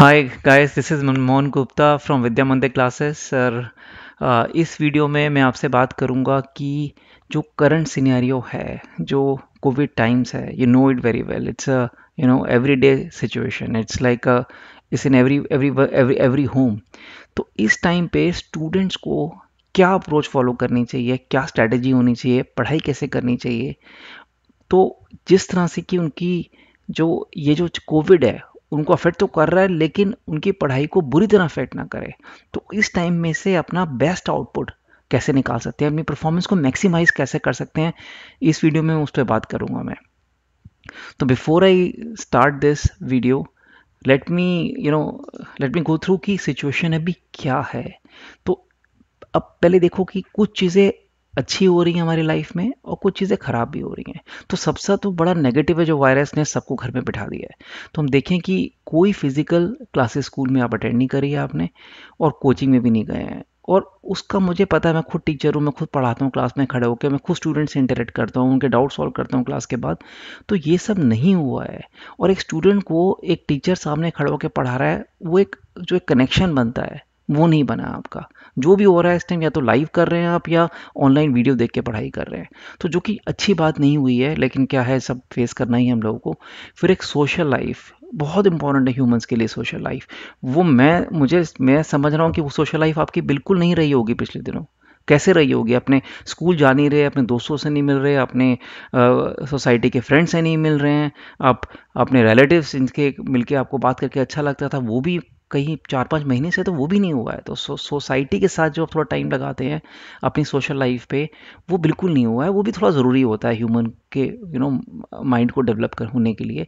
Hi guys this is Manmohan Gupta from Vidya Mandir classes sir इस video में मैं आपसे बात करूंगा कि जो करंट सिनेरियो है जो कोविड टाइम्स है you know it very well it's a you know everyday situation it's like a it's in every every every home तो इस टाइम पे स्टूडेंट्स को क्या अप्रोच फॉलो करनी चाहिए क्या स्ट्रैटेजी होनी चाहिए पढ़ाई कैसे करनी चाहिए तो जिस तरह से कि उनकी जो ये जो कोविड है उनको अफेक्ट तो कर रहा है लेकिन उनकी पढ़ाई को बुरी तरह अफेक्ट ना करे तो इस टाइम में से अपना बेस्ट आउटपुट कैसे निकाल सकते हैं अपनी परफॉर्मेंस को मैक्सिमाइज कैसे कर सकते हैं इस वीडियो में उस पर बात करूंगा मैं तो before I start this video let me you know let me go through की सिचुएशन अभी क्या है तो अब पहले देखो कि कुछ चीज़ें अच्छी हो रही है हमारी लाइफ में और कुछ चीज़ें ख़राब भी हो रही हैं तो सबसे तो बड़ा नेगेटिव है जो वायरस ने सबको घर में बिठा दिया है तो हम देखें कि कोई फिज़िकल क्लासेस स्कूल में आप अटेंड नहीं करी है आपने और कोचिंग में भी नहीं गए हैं और उसका मुझे पता है मैं खुद टीचर हूँ मैं खुद पढ़ाता हूँ क्लास में खड़े होकर मैं खुद स्टूडेंट से इंटरेक्ट करता हूँ उनके डाउट सॉल्व करता हूँ क्लास के बाद तो ये सब नहीं हुआ है और एक स्टूडेंट को एक टीचर सामने खड़े होकर पढ़ा रहा है वो एक जो एक कनेक्शन बनता है वो नहीं बना आपका जो भी हो रहा है इस टाइम या तो लाइव कर रहे हैं आप या ऑनलाइन वीडियो देख के पढ़ाई कर रहे हैं तो जो कि अच्छी बात नहीं हुई है लेकिन क्या है सब फेस करना ही हम लोगों को फिर एक सोशल लाइफ बहुत इंपॉर्टेंट है ह्यूमंस के लिए सोशल लाइफ वो मैं मुझे मैं समझ रहा हूँ कि वो सोशल लाइफ आपकी बिल्कुल नहीं रही होगी पिछले दिनों कैसे रही होगी अपने स्कूल जा नहीं रहे अपने दोस्तों से नहीं मिल रहे अपने सोसाइटी के फ्रेंड्स से नहीं मिल रहे हैं आप अपने रिलेटिव्स इनके मिलके आपको बात करके अच्छा लगता था वो भी कहीं चार पाँच महीने से तो वो भी नहीं हुआ है तो सो, सोसाइटी के साथ जो आप थोड़ा टाइम लगाते हैं अपनी सोशल लाइफ पे वो बिल्कुल नहीं हुआ है वो भी थोड़ा ज़रूरी होता है ह्यूमन के यू नो माइंड को डेवलप कर होने के लिए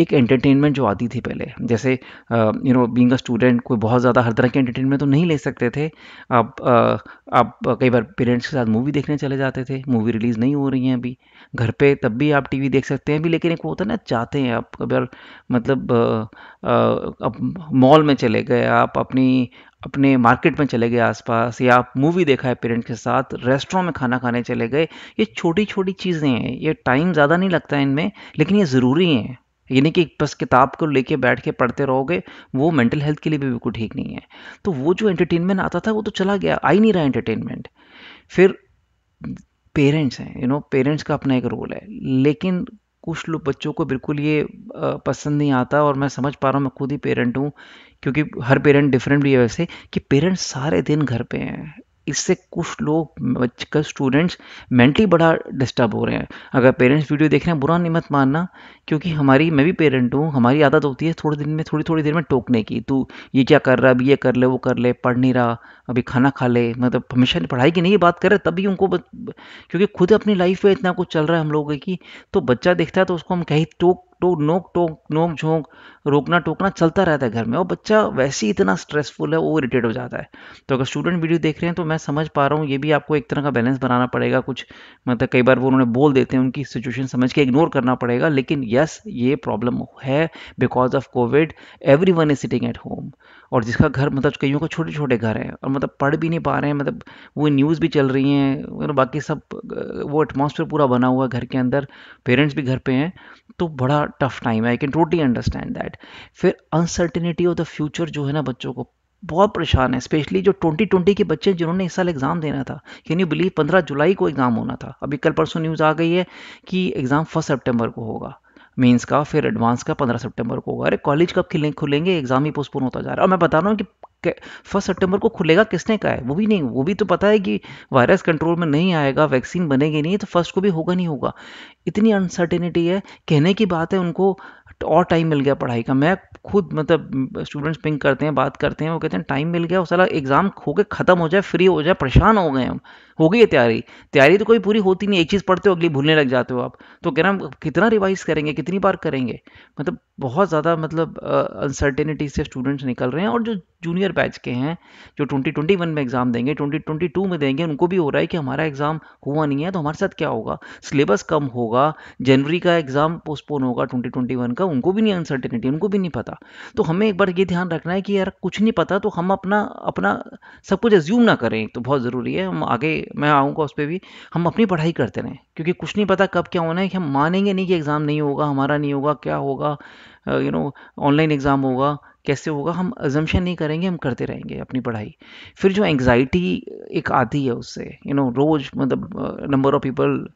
एक एंटरटेनमेंट जो आती थी पहले जैसे you know being a student कोई बहुत ज़्यादा हर तरह के एंटरटेनमेंट तो नहीं ले सकते थे आप आप कई बार पेरेंट्स के साथ मूवी देखने चले जाते थे मूवी रिलीज़ नहीं हो रही हैं अभी घर पे तब भी आप टीवी देख सकते हैं भी लेकिन एक होता है ना चाहते हैं आप कभी मतलब अब मॉल में चले गए आप अपनी अपने मार्केट में चले गए आसपास या आप मूवी देखा है पेरेंट्स के साथ रेस्टोरेंट में खाना खाने चले गए ये छोटी छोटी चीज़ें हैं ये टाइम ज़्यादा नहीं लगता है इनमें लेकिन ये ज़रूरी हैं यानी कि बस किताब को लेके बैठ के पढ़ते रहोगे वो मेंटल हेल्थ के लिए भी बिल्कुल ठीक नहीं है तो वो जो एंटरटेनमेंट आता था वो तो चला गया आ ही नहीं रहा एंटरटेनमेंट फिर पेरेंट्स हैं यू नो पेरेंट्स का अपना एक रोल है लेकिन कुछ लोग बच्चों को बिल्कुल ये पसंद नहीं आता और मैं समझ पा रहा हूँ मैं खुद ही पेरेंट हूँ क्योंकि हर पेरेंट डिफरेंट भी है वैसे कि पेरेंट्स सारे दिन घर पे हैं इससे कुछ लोग बच्चे स्टूडेंट्स मेंटली बड़ा डिस्टर्ब हो रहे हैं अगर पेरेंट्स वीडियो देख रहे हैं बुरा नहीं मत मानना क्योंकि हमारी मैं भी पेरेंट हूँ हमारी आदत होती है थोड़े दिन में थोड़ी थोड़ी देर में टोकने की तू ये क्या कर रहा है अब ये कर ले वो कर ले पढ़ नहीं रहा अभी खाना खा ले मतलब हमेशा पढ़ाई की नहीं बात कर रहे तभी उनको बत... क्योंकि खुद अपनी लाइफ में इतना कुछ चल रहा है हम लोगों की तो बच्चा देखता है तो उसको हम कहीं टोक टोक नोक टोक नोक झोंक रोकना टोकना चलता रहता है घर में और बच्चा वैसे ही इतना स्ट्रेसफुल है ओवर इरिटेट हो जाता है तो अगर स्टूडेंट वीडियो देख रहे हैं तो मैं समझ पा रहा हूँ ये भी आपको एक तरह का बैलेंस बनाना पड़ेगा कुछ मतलब कई बार वो उन्होंने बोल देते हैं उनकी सिचुएशन समझ के इग्नोर करना पड़ेगा लेकिन यस ये प्रॉब्लम है because of COVID everyone is sitting at home और जिसका घर मतलब कईयों का छोटे छोटे घर हैं और मतलब पढ़ भी नहीं पा रहे हैं मतलब वो न्यूज़ भी चल रही हैं बाकी सब वो एटमोसफियर पूरा बना हुआ है घर के अंदर पेरेंट्स भी घर पे हैं तो बड़ा टफ टाइम है I can totally understand that फिर अनसर्टिनिटी ऑफ द फ्यूचर जो है ना बच्चों को बहुत परेशान है स्पेशली जो 2020 के बच्चे जिन्होंने इस साल एग्ज़ाम देना था कैन यू बिलीव 15 जुलाई को एग्ज़ाम होना था अभी कल परसों न्यूज़ आ गई है कि एग्ज़ाम फर्स्ट सितंबर को होगा मेंस का फिर एडवांस का पंद्रह सितंबर को होगा अरे कॉलेज कब खिले खुलेंगे एग्जाम ही पोस्टपोन होता जा रहा है और मैं बता रहा हूँ कि फर्स्ट सितंबर को खुलेगा किसने का है वो भी नहीं वो भी तो पता है कि वायरस कंट्रोल में नहीं आएगा वैक्सीन बनेगी नहीं तो फर्स्ट को भी होगा नहीं होगा इतनी अनसर्टेनिटी है कहने की बात है उनको और टाइम मिल गया पढ़ाई का मैं खुद मतलब स्टूडेंट्स पिंक करते हैं बात करते हैं वो कहते हैं टाइम मिल गया वो सला एग्ज़ाम के ख़त्म हो जाए फ्री हो जाए परेशान हो गए हम हो गई है तैयारी तैयारी तो कोई पूरी होती नहीं एक चीज़ पढ़ते हो अगली भूलने लग जाते हो आप तो कह रहे हैं कितना रिवाइज करेंगे कितनी बार करेंगे मतलब बहुत ज़्यादा मतलब अनसर्टेनिटी से स्टूडेंट्स निकल रहे हैं और जो जूनियर बैच के हैं जो ट्वेंटी ट्वेंटी वन में एग्ज़ाम देंगे ट्वेंटी ट्वेंटी टू में देंगे उनको भी हो रहा है कि हमारा एग्ज़ाम हुआ नहीं है तो हमारे साथ क्या होगा सिलेबस कम होगा जनवरी का एग्ज़ाम पोस्टपोन होगा ट्वेंटी ट्वेंटी वन का उनको भी नहीं अनसर्टेनिटी उनको भी नहीं पता तो हमें एक बार ये ध्यान रखना है कि यार कुछ नहीं पता तो हम अपना अपना सब कुछ एज्यूम ना करें तो बहुत ज़रूरी है हम आगे मैं आऊँगा उस पर भी हम अपनी पढ़ाई करते रहें क्योंकि कुछ नहीं पता कब क्या होना है कि हम मानेंगे नहीं कि एग्ज़ाम नहीं होगा हमारा नहीं होगा क्या होगा यू नो ऑनलाइन एग्ज़ाम होगा कैसे होगा हम एजम्पन नहीं करेंगे हम करते रहेंगे अपनी पढ़ाई फिर जो एंग्जाइटी एक आती है उससे यू नो रोज़ मतलब नंबर ऑफ़ पीपल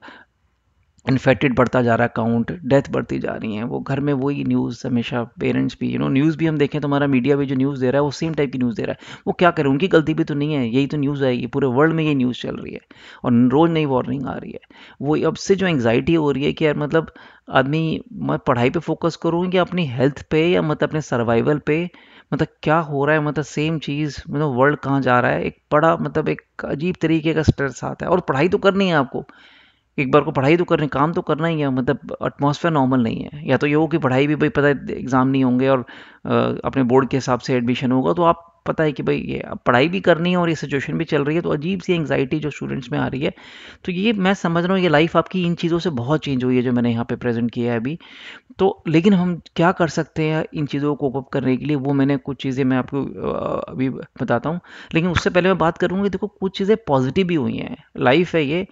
इन्फेक्टेड बढ़ता जा रहा है काउंट डेथ बढ़ती जा रही है वो घर में वही न्यूज़ हमेशा पेरेंट्स भी यू नो न्यूज़ भी हम देखें तो हमारा मीडिया भी जो न्यूज़ दे रहा है वो सेम टाइप की न्यूज़ दे रहा है वो क्या करें उनकी गलती भी तो नहीं है यही तो न्यूज़ आएगी पूरे वर्ल्ड में ये न्यूज़ चल रही है और रोज़ नई वार्निंग आ रही है वो अब से जो एंगजाइटी हो रही है कि यार मतलब आदमी मैं पढ़ाई पर फोकस करूँ या अपनी हेल्थ पे या मतलब अपने सर्वाइवल पे मतलब क्या हो रहा है मतलब सेम चीज़ मतलब वर्ल्ड कहाँ जा रहा है एक बड़ा मतलब एक अजीब तरीके का स्ट्रेस आता है और पढ़ाई तो करनी है आपको एक बार को पढ़ाई तो करनी काम तो करना ही है मतलब एटमॉस्फेयर नॉर्मल नहीं है या तो ये हो कि पढ़ाई भी भाई पता है एग्ज़ाम नहीं होंगे और अपने बोर्ड के हिसाब से एडमिशन होगा तो आप पता है कि भाई ये अब पढ़ाई भी करनी है और ये सिचुएशन भी चल रही है तो अजीब सी एंगजाइटी जो स्टूडेंट्स में आ रही है तो ये मैं समझ रहा हूँ ये लाइफ आपकी इन चीज़ों से बहुत चेंज हुई है जो मैंने यहाँ पे प्रेजेंट किया है अभी तो लेकिन हम क्या कर सकते हैं इन चीज़ों को कोप करने के लिए वो मैंने कुछ चीज़ें मैं आपको अभी बताता हूँ लेकिन उससे पहले मैं बात करूँगी देखो कुछ चीज़ें पॉजिटिव भी हुई हैं लाइफ है ये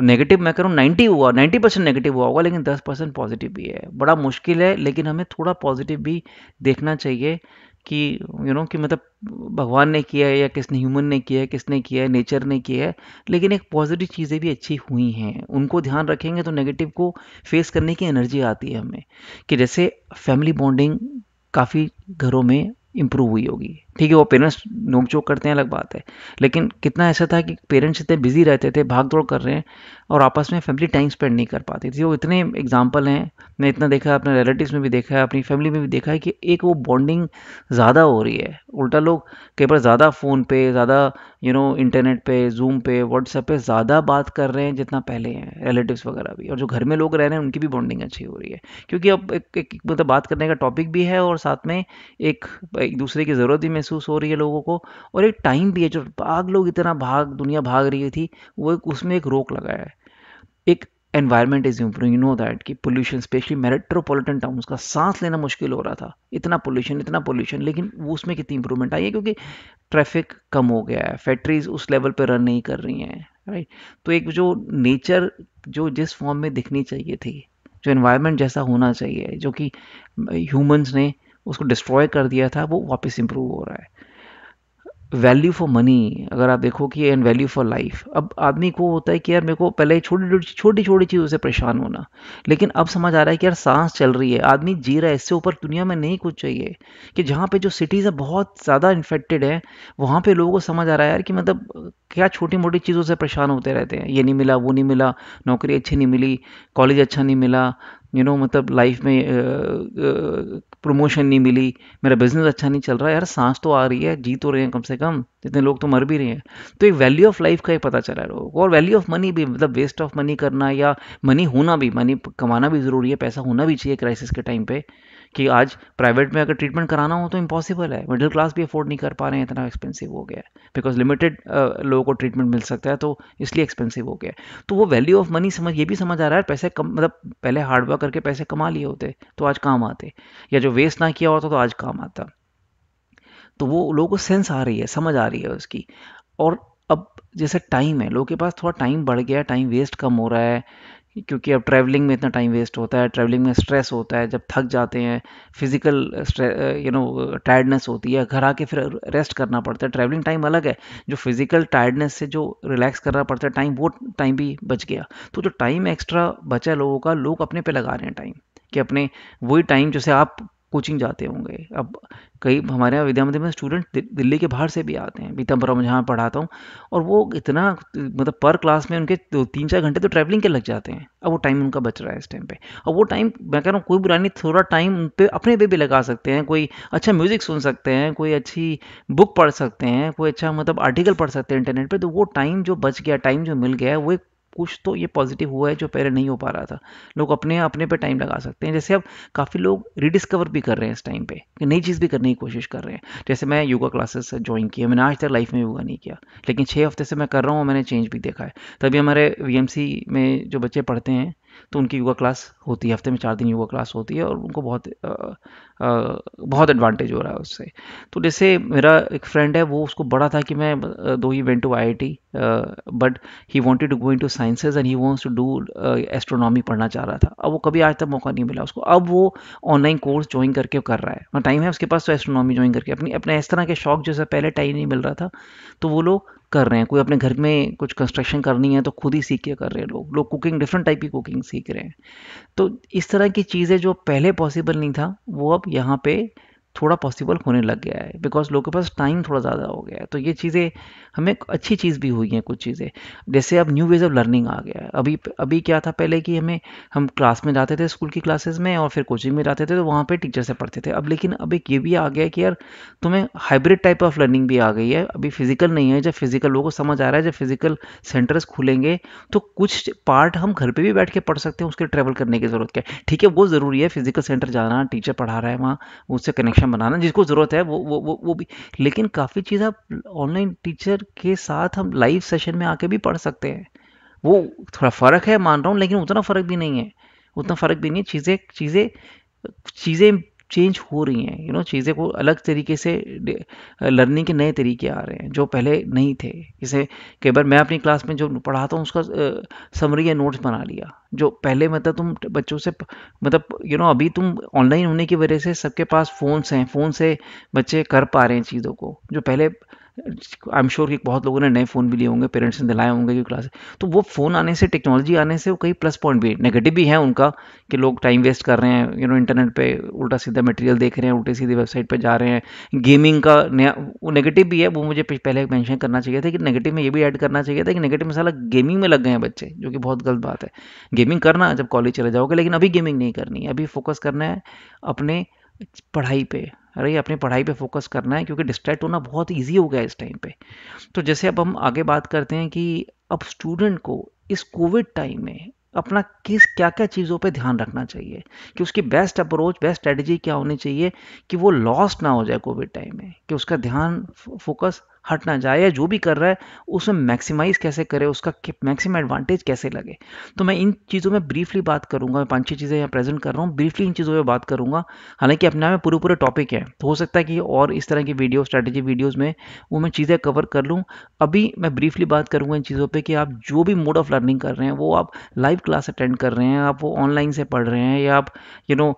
नेगेटिव मैं करूँ 90 हुआ 90 परसेंट नेगेटिव हुआ होगा लेकिन दस परसेंट पॉजिटिव भी है बड़ा मुश्किल है लेकिन हमें थोड़ा पॉजिटिव भी देखना चाहिए कि यू नो कि मतलब भगवान ने किया है या किसने ह्यूमन ने किया है किसने किया है नेचर ने किया है लेकिन एक पॉजिटिव चीज़ें भी अच्छी हुई हैं उनको ध्यान रखेंगे तो नेगेटिव को फेस करने की एनर्जी आती है हमें कि जैसे फैमिली बॉन्डिंग काफ़ी घरों में इम्प्रूव हुई होगी ठीक है वो पेरेंट्स नोक करते हैं अलग बात है लेकिन कितना ऐसा था कि पेरेंट्स इतने बिजी रहते थे भाग दौड़ कर रहे हैं और आपस में फैमिली टाइम स्पेंड नहीं कर पाती थी तो वो इतने एग्जाम्पल हैं मैं इतना देखा है अपने रिलेटिव में भी देखा है अपनी फैमिली में भी देखा है कि एक वो बॉन्डिंग ज़्यादा हो रही है उल्टा लोग कई बार ज़्यादा फ़ोन पे ज़्यादा यू नो इंटरनेट पे जूम पे व्हाट्सएप पे ज़्यादा बात कर रहे हैं जितना पहले हैं रिलेटिव्स वगैरह भी और जो घर में लोग रह रहे हैं उनकी भी बॉन्डिंग अच्छी हो रही है क्योंकि अब एक एक मतलब बात करने का टॉपिक भी है और साथ में एक एक दूसरे की ज़रूरत भी महसूस हो रही है लोगों को और एक टाइम भी है जो भाग लोग इतना भाग दुनिया भाग रही थी वो एक उसमें एक रोक लगाया है एक environment is improve you know that कि पोल्यूशन स्पेशली मेट्रोपॉलिटन टाउन्स का सांस लेना मुश्किल हो रहा था इतना पोल्यूशन इतना पोल्यूशन लेकिन वो उसमें कितनी इंप्रूवमेंट आई है क्योंकि ट्रैफिक कम हो गया है फैक्ट्रीज उस लेवल पर रन नहीं कर रही हैं राइट तो एक जो नेचर जो जिस फॉर्म में दिखनी चाहिए थी जो इन्वायरमेंट जैसा होना चाहिए जो कि ह्यूमंस ने उसको डिस्ट्रॉय कर दिया था वो वापस इम्प्रूव हो रहा है वैल्यू फॉर मनी अगर आप देखो कि एंड वैल्यू फॉर लाइफ अब आदमी को होता है कि यार मेरे को पहले छोटी छोटी छोटी छोटी चीज़ों से परेशान होना लेकिन अब समझ आ रहा है कि यार सांस चल रही है आदमी जी रहा है इससे ऊपर दुनिया में नहीं कुछ चाहिए कि जहाँ पे जो सिटीज़ है बहुत ज़्यादा इन्फेक्टेड है वहाँ पे लोगों को समझ आ रहा है यार कि मतलब क्या छोटी मोटी चीज़ों से परेशान होते रहते हैं ये नहीं मिला वो नहीं मिला नौकरी अच्छी नहीं मिली कॉलेज अच्छा नहीं मिला यू नो मतलब लाइफ में प्रमोशन नहीं मिली मेरा बिजनेस अच्छा नहीं चल रहा यार सांस तो आ रही है जी तो रहे हैं कम से कम जितने लोग तो मर भी रहे हैं तो एक वैल्यू ऑफ लाइफ का ही पता चला है लोग और वैल्यू ऑफ मनी भी मतलब वेस्ट ऑफ मनी करना या मनी होना भी मनी कमाना भी ज़रूरी है पैसा होना भी चाहिए क्राइसिस के टाइम पर कि आज प्राइवेट में अगर ट्रीटमेंट कराना हो तो इम्पॉसिबल है मिडिल क्लास भी अफोर्ड नहीं कर पा रहे हैं इतना एक्सपेंसिव हो गया है बिकॉज लिमिटेड लोगों को ट्रीटमेंट मिल सकता है तो इसलिए एक्सपेंसिव हो गया है तो वो वैल्यू ऑफ मनी समझ ये भी समझ आ रहा है पैसे कम मतलब पहले हार्डवर्क करके पैसे कमा लिए होते तो आज काम आते या जो वेस्ट ना किया होता तो आज काम आता तो वो लोगों को सेंस आ रही है समझ आ रही है उसकी और अब जैसे टाइम है लोगों के पास थोड़ा टाइम बढ़ गया टाइम वेस्ट कम हो रहा है क्योंकि अब ट्रैवलिंग में इतना टाइम वेस्ट होता है ट्रैवलिंग में स्ट्रेस होता है जब थक जाते हैं फिज़िकल यू नो टायर्डनेस होती है घर आके फिर रेस्ट करना पड़ता है ट्रैवलिंग टाइम अलग है जो फिज़िकल टायर्डनेस से जो रिलैक्स करना पड़ता है टाइम वो टाइम भी बच गया तो जो टाइम एक्स्ट्रा बचा है लोगों का लोग अपने पे लगा रहे हैं टाइम कि अपने वही टाइम जैसे आप कोचिंग जाते होंगे अब कई हमारे यहाँ विद्या मंदिर में स्टूडेंट दिल्ली के बाहर से भी आते हैं पीतम्बरम जहाँ पढ़ाता हूँ और वो इतना मतलब पर क्लास में उनके दो तीन चार घंटे तो ट्रैवलिंग के लग जाते हैं अब वो टाइम उनका बच रहा है इस टाइम पे अब वो टाइम मैं कह रहा हूँ कोई बुरा नहीं थोड़ा टाइम उन पर अपने पे भी लगा सकते हैं कोई अच्छा म्यूज़िक सुन सकते हैं कोई अच्छी बुक पढ़ सकते हैं कोई अच्छा मतलब आर्टिकल पढ़ सकते हैं इंटरनेट पर तो वो टाइम जो बच गया टाइम जो मिल गया वो एक कुछ तो ये पॉजिटिव हुआ है जो पहले नहीं हो पा रहा था लोग अपने अपने पे टाइम लगा सकते हैं जैसे अब काफ़ी लोग रिडिस्कवर भी कर रहे हैं इस टाइम पे कि नई चीज़ भी करने की कोशिश कर रहे हैं जैसे मैं योगा क्लासेस ज्वाइन किया मैंने आज तक लाइफ में योगा नहीं किया लेकिन छः हफ्ते से मैं कर रहा हूँ मैंने चेंज भी देखा है तभी हमारे वी में जो बच्चे पढ़ते हैं तो उनकी योगा क्लास होती है हफ्ते में चार दिन योगा क्लास होती है और उनको बहुत आ, आ, बहुत एडवांटेज हो रहा है उससे तो जैसे मेरा एक फ्रेंड है वो उसको बड़ा था कि मैं though he went to I but he wanted to go into sciences and he wants to do astronomy पढ़ना चाह रहा था अब वो कभी आज तक मौका नहीं मिला उसको अब वो ऑनलाइन कोर्स ज्वाइन करके कर रहा है टाइम मतलब है उसके पास तो एस्ट्रोनॉमी ज्वाइन करके अपनी अपने इस तरह के शौक जैसा पहले टाइम नहीं मिल रहा था तो वो लोग कर रहे हैं कोई अपने घर में कुछ कंस्ट्रक्शन करनी है तो खुद ही सीख के कर रहे हैं लोग लोग कुकिंग डिफरेंट टाइप की कुकिंग सीख रहे हैं तो इस तरह की चीज़ें जो पहले पॉसिबल नहीं था वो अब यहाँ पे थोड़ा पॉसिबल होने लग गया है बिकॉज लोगों के पास टाइम थोड़ा ज़्यादा हो गया है तो ये चीज़ें हमें अच्छी चीज़ भी हुई हैं कुछ चीज़ें जैसे अब न्यू वेज ऑफ लर्निंग आ गया है अभी अभी क्या था पहले कि हमें हम क्लास में जाते थे स्कूल की क्लासेस में और फिर कोचिंग में जाते थे तो वहाँ पर टीचर से पढ़ते थे अब लेकिन अब एक ये भी आ गया है कि यार तुम्हें हाइब्रिड टाइप ऑफ लर्निंग भी आ गई है अभी फिजिकल नहीं है जब फिजिकल लोगों को समझ आ रहा है जब फिजिकल सेंटर्स खुलेंगे तो कुछ पार्ट हम घर पर भी बैठ के पढ़ सकते हैं उसके ट्रैवल करने की ज़रूरत क्या है ठीक है वो ज़रूरी है फिजिकल सेंटर जाना टीचर पढ़ा रहा है वहाँ उससे कनेक्शन कनेक्शन बनाना जिसको ज़रूरत है वो वो वो वो भी लेकिन काफ़ी चीज़ आप ऑनलाइन टीचर के साथ हम लाइव सेशन में आके भी पढ़ सकते हैं वो थोड़ा फ़र्क है मान रहा हूँ लेकिन उतना फ़र्क भी नहीं है उतना फ़र्क भी नहीं है चीज़ें चीज़ें चीज़ें चेंज हो रही हैं यू नो चीज़ें को अलग तरीके से लर्निंग के नए तरीके आ रहे हैं जो पहले नहीं थे जैसे कई बार मैं अपनी क्लास में जो पढ़ाता हूँ उसका समरी या नोट्स बना लिया जो पहले मतलब तुम बच्चों से मतलब यू नो अभी तुम ऑनलाइन होने की वजह से सबके पास फ़ोन्स हैं फ़ोन से बच्चे कर पा रहे हैं चीज़ों को जो पहले आई एम श्योर कि बहुत लोगों ने नए फ़ोन भी लिए होंगे पेरेंट्स ने दिलाए होंगे कि क्लास तो वो फ़ोन आने से टेक्नोलॉजी आने से वो कई प्लस पॉइंट भी नेगेटिव भी है उनका कि लोग टाइम वेस्ट कर रहे हैं यू नो इंटरनेट पे उल्टा सीधा मटेरियल देख रहे हैं उल्टे सीधे वेबसाइट पर जा रहे हैं गेमिंग का नया वो नेगेटिव भी है वो मुझे पहले मैंशन करना चाहिए था कि नेगेटिव में ये भी ऐड करना चाहिए था कि नेगेटिव मसाला गेमिंग में लग गए हैं बच्चे जो कि बहुत गलत बात है गेमिंग करना जब कॉलेज चले जाओगे लेकिन अभी गेमिंग नहीं करनी है अभी फोकस करना है अपने पढ़ाई पे अरे अपनी पढ़ाई पे फोकस करना है क्योंकि डिस्ट्रैक्ट होना बहुत ईजी हो गया इस टाइम पे तो जैसे अब हम आगे बात करते हैं कि अब स्टूडेंट को इस कोविड टाइम में अपना किस क्या क्या चीज़ों पे ध्यान रखना चाहिए कि उसकी बेस्ट अप्रोच बेस्ट स्ट्रेटजी क्या होनी चाहिए कि वो लॉस्ट ना हो जाए कोविड टाइम में कि उसका ध्यान फोकस हट ना जाए या जो भी कर रहा है उसमें मैक्सिमाइज कैसे करे उसका मैक्सिम एडवांटेज कैसे लगे तो मैं इन चीज़ों में ब्रीफली बात करूँगा मैं पाँच छः चीज़ें यहाँ प्रेजेंट कर रहा हूँ ब्रीफली इन चीज़ों में बात करूँगा हालांकि अपने आप में पूरे पूरे टॉपिक हैं तो हो सकता है कि और इस तरह की वीडियो स्ट्रैटेजी वीडियोज़ में वो मैं चीज़ें कवर कर लूँ अभी मैं ब्रीफली बात करूँगा इन चीज़ों पर कि आप जो भी मोड ऑफ लर्निंग कर रहे हैं वो आप लाइव क्लास अटेंड कर रहे हैं आप वो ऑनलाइन से पढ़ रहे हैं या आप यू नो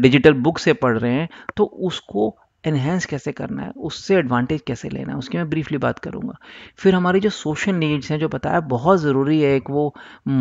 डिजिटल बुक से पढ़ रहे हैं तो उसको एनहेंस कैसे करना है उससे एडवांटेज कैसे लेना है उसकी मैं ब्रीफली बात करूँगा फिर हमारी जो सोशल नीड्स हैं जो बताया बहुत ज़रूरी है एक वो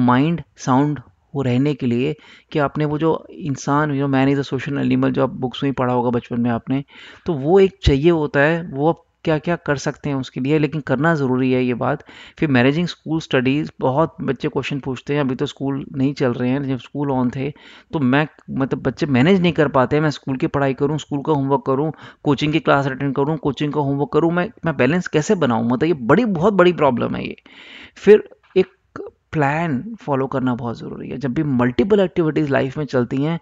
माइंड साउंड वो रहने के लिए कि आपने वो जो इंसान जो man is a social animal जो आप बुक्स में पढ़ा होगा बचपन में आपने तो वो एक चाहिए होता है वो आप क्या क्या कर सकते हैं उसके लिए लेकिन करना ज़रूरी है ये बात फिर मैनेजिंग स्कूल स्टडीज़ बहुत बच्चे क्वेश्चन पूछते हैं अभी तो स्कूल नहीं चल रहे हैं जब स्कूल ऑन थे तो मैं मतलब बच्चे मैनेज नहीं कर पाते मैं स्कूल की पढ़ाई करूँ स्कूल का होमवर्क करूँ कोचिंग की क्लास अटेंड करूँ कोचिंग का होमवर्क करूँ मैं मैं बैलेंस कैसे बनाऊँ मतलब ये बड़ी बहुत बड़ी प्रॉब्लम है ये फिर प्लान फॉलो करना बहुत ज़रूरी है जब भी मल्टीपल एक्टिविटीज़ लाइफ में चलती हैं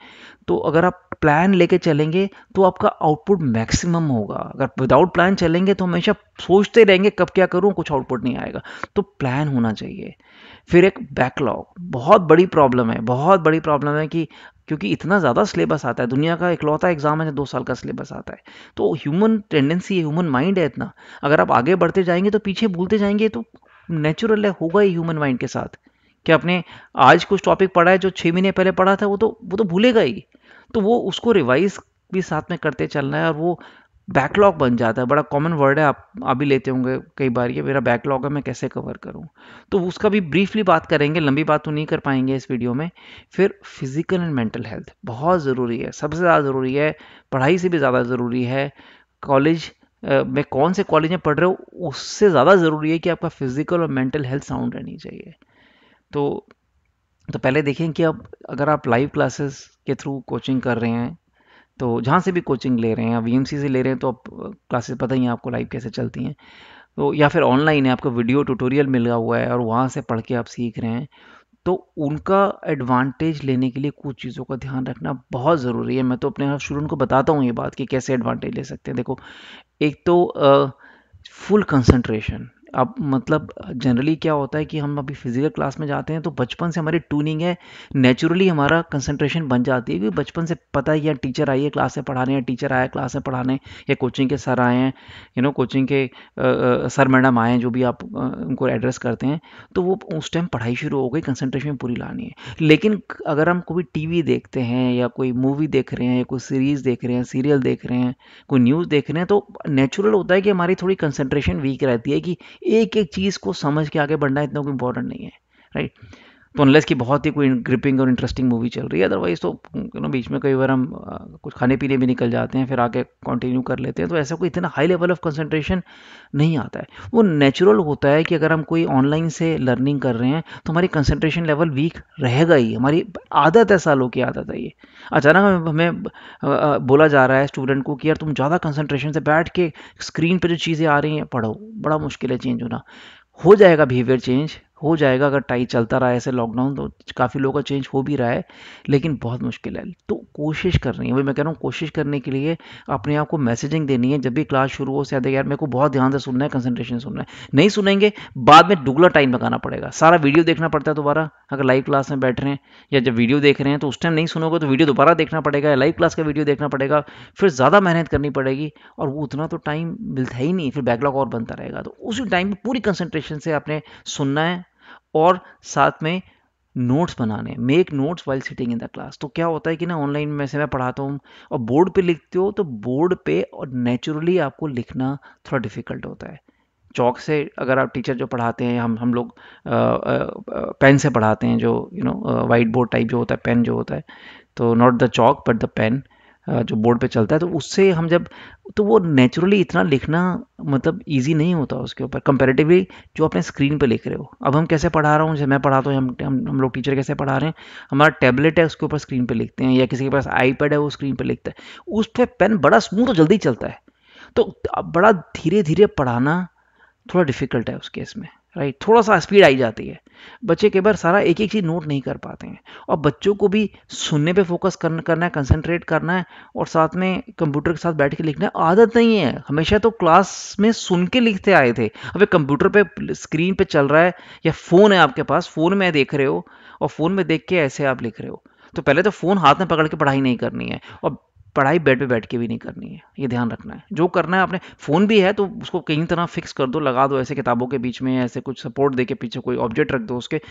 तो अगर आप प्लान लेके चलेंगे तो आपका आउटपुट मैक्सिमम होगा अगर विदाउट प्लान चलेंगे तो हमेशा सोचते रहेंगे कब क्या करूँ कुछ आउटपुट नहीं आएगा तो प्लान होना चाहिए फिर एक बैकलॉग बहुत बड़ी प्रॉब्लम है बहुत बड़ी प्रॉब्लम है कि क्योंकि इतना ज़्यादा सिलेबस आता है दुनिया का इकलौता एग्जाम है जो दो साल का सिलेबस आता है तो ह्यूमन टेंडेंसी है ह्यूमन माइंड है इतना अगर आप आगे बढ़ते जाएंगे तो पीछे भूलते जाएंगे तो नेचुरल है होगा ही ह्यूमन माइंड के साथ कि आपने आज कुछ टॉपिक पढ़ा है जो छः महीने पहले पढ़ा था वो तो वो तो भूलेगा ही तो वो उसको रिवाइज भी साथ में करते चलना है और वो बैकलॉग बन जाता है बड़ा कॉमन वर्ड है आप आप भी लेते होंगे कई बार ये मेरा बैकलॉग है मैं कैसे कवर करूँ तो उसका भी ब्रीफली बात करेंगे लंबी बात तो नहीं कर पाएंगे इस वीडियो में फिर फिजिकल एंड मेंटल हेल्थ बहुत ज़रूरी है सबसे ज़्यादा ज़रूरी है पढ़ाई से भी ज़्यादा ज़रूरी है कॉलेज में कौन से कॉलेज में पढ़ रहे हो उससे ज़्यादा ज़रूरी है कि आपका फिज़िकल और मेंटल हेल्थ साउंड रहनी चाहिए तो तो पहले देखें कि आप अगर आप लाइव क्लासेस के थ्रू कोचिंग कर रहे हैं तो जहाँ से भी कोचिंग ले रहे हैं या वी से ले रहे हैं तो आप क्लासेस पता ही हैं आपको लाइव कैसे चलती हैं तो या फिर ऑनलाइन है आपको वीडियो ट्यूटोरियल मिला हुआ है और वहाँ से पढ़ के आप सीख रहे हैं तो उनका एडवांटेज लेने के लिए कुछ चीज़ों का ध्यान रखना बहुत ज़रूरी है मैं तो अपने हर स्टूडेंट को बताता हूँ ये बात कि कैसे एडवांटेज ले सकते हैं देखो एक तो फुल कंसंट्रेशन अब मतलब जनरली क्या होता है कि हम अभी फिजिकल क्लास में जाते हैं तो बचपन से हमारी ट्यूनिंग है नेचुरली हमारा कंसंट्रेशन बन जाती है क्योंकि बचपन से पता ही है टीचर आई है क्लास में पढ़ाने या टीचर आया क्लास में पढ़ाने या कोचिंग के सर आए हैं यू नो कोचिंग के सर मैडम आए हैं जो भी आप उनको एड्रेस करते हैं तो वो उस टाइम पढ़ाई शुरू हो गई कंसनट्रेशन पूरी लानी है लेकिन अगर हम कोई टी देखते हैं या कोई मूवी देख रहे हैं या कोई सीरीज़ देख रहे हैं सीरियल देख रहे हैं कोई न्यूज़ देख रहे हैं तो नेचुरल होता है कि हमारी थोड़ी कंसनट्रेशन वीक रहती है कि एक एक चीज़ को समझ के आगे बढ़ना इतना कोई इंपॉर्टेंट नहीं है राइट तो अनलेस की बहुत ही कोई ग्रिपिंग और इंटरेस्टिंग मूवी चल रही है अदरवाइज़ तो यू नो बीच में कई बार हम कुछ खाने पीने भी निकल जाते हैं फिर आके कंटिन्यू कर लेते हैं तो ऐसा कोई इतना हाई लेवल ऑफ कंसंट्रेशन नहीं आता है वो नेचुरल होता है कि अगर हम कोई ऑनलाइन से लर्निंग कर रहे हैं तो हमारी कंसनट्रेशन लेवल वीक रहेगा ही हमारी आदत है सालों की आदत है ये अचानक हमें बोला जा रहा है स्टूडेंट को कि यार तुम ज़्यादा कंसनट्रेशन से बैठ के स्क्रीन पर जो चीज़ें आ रही हैं पढ़ो बड़ा मुश्किल है चेंज होना हो जाएगा बिहेवियर चेंज हो जाएगा अगर टाई चलता रहा ऐसे लॉकडाउन तो काफ़ी लोगों का चेंज हो भी रहा है लेकिन बहुत मुश्किल है तो कोशिश करनी है वही मैं कह रहा हूँ कोशिश करने के लिए अपने आप को मैसेजिंग देनी है जब भी क्लास शुरू हो सकते यार मेरे को बहुत ध्यान से सुनना है कंसनट्रेशन सुनना है नहीं सुनेंगे बाद में डुगला टाइम लगाना पड़ेगा सारा वीडियो देखना पड़ता है दोबारा अगर लाइव क्लास में बैठ रहे हैं या जब वीडियो देख रहे हैं तो उस टाइम नहीं सुनोगे तो वीडियो दोबारा देखना पड़ेगा या लाइव क्लास का वीडियो देखना पड़ेगा फिर ज़्यादा मेहनत करनी पड़ेगी और वो उतना तो टाइम मिलता ही नहीं फिर बैकलॉग और बनता रहेगा तो उसी टाइम पर पूरी कंसनट्रेशन से आपने सुनना है और साथ में नोट्स बनाने make notes while sitting in the class तो क्या होता है कि ना ऑनलाइन में से मैं पढ़ाता हूँ और बोर्ड पे लिखते हो तो बोर्ड पे और नेचुरली आपको लिखना थोड़ा डिफिकल्ट होता है चौक से अगर आप टीचर जो पढ़ाते हैं हम हम लोग पेन से पढ़ाते हैं जो you know white board type जो होता है पेन जो होता है तो not the chalk but the pen जो बोर्ड पे चलता है तो उससे हम जब तो वो नेचुरली इतना लिखना मतलब इजी नहीं होता उसके ऊपर कंपेरेटिवली जो अपने स्क्रीन पे लिख रहे हो अब हम कैसे पढ़ा रहा हूँ जैसे मैं पढ़ाता तो हूँ हम हम, लोग टीचर कैसे पढ़ा रहे हैं हमारा टैबलेट है उसके ऊपर स्क्रीन पे लिखते हैं या किसी के पास आईपैड है वो स्क्रीन पर लिखता है उस पर पेन बड़ा स्मूथ और जल्दी चलता है तो बड़ा धीरे धीरे पढ़ाना थोड़ा डिफिकल्ट है उस केस में राइट थोड़ा सा स्पीड आई जाती है बच्चे कई बार सारा एक एक चीज़ नोट नहीं कर पाते हैं और बच्चों को भी सुनने पे फोकस कर, करना है कंसंट्रेट करना है और साथ में कंप्यूटर के साथ बैठ के लिखना है आदत नहीं है हमेशा तो क्लास में सुन के लिखते आए थे अब कंप्यूटर पे स्क्रीन पे चल रहा है या फ़ोन है आपके पास फ़ोन में देख रहे हो और फ़ोन में देख के ऐसे आप लिख रहे हो तो पहले तो फ़ोन हाथ में पकड़ के पढ़ाई नहीं करनी है और पढ़ाई बेड पे बैठ के भी नहीं करनी है ये ध्यान रखना है जो करना है आपने फ़ोन भी है तो उसको कहीं तरह फिक्स कर दो लगा दो ऐसे किताबों के बीच में ऐसे कुछ सपोर्ट दे के पीछे कोई ऑब्जेक्ट रख दो उसके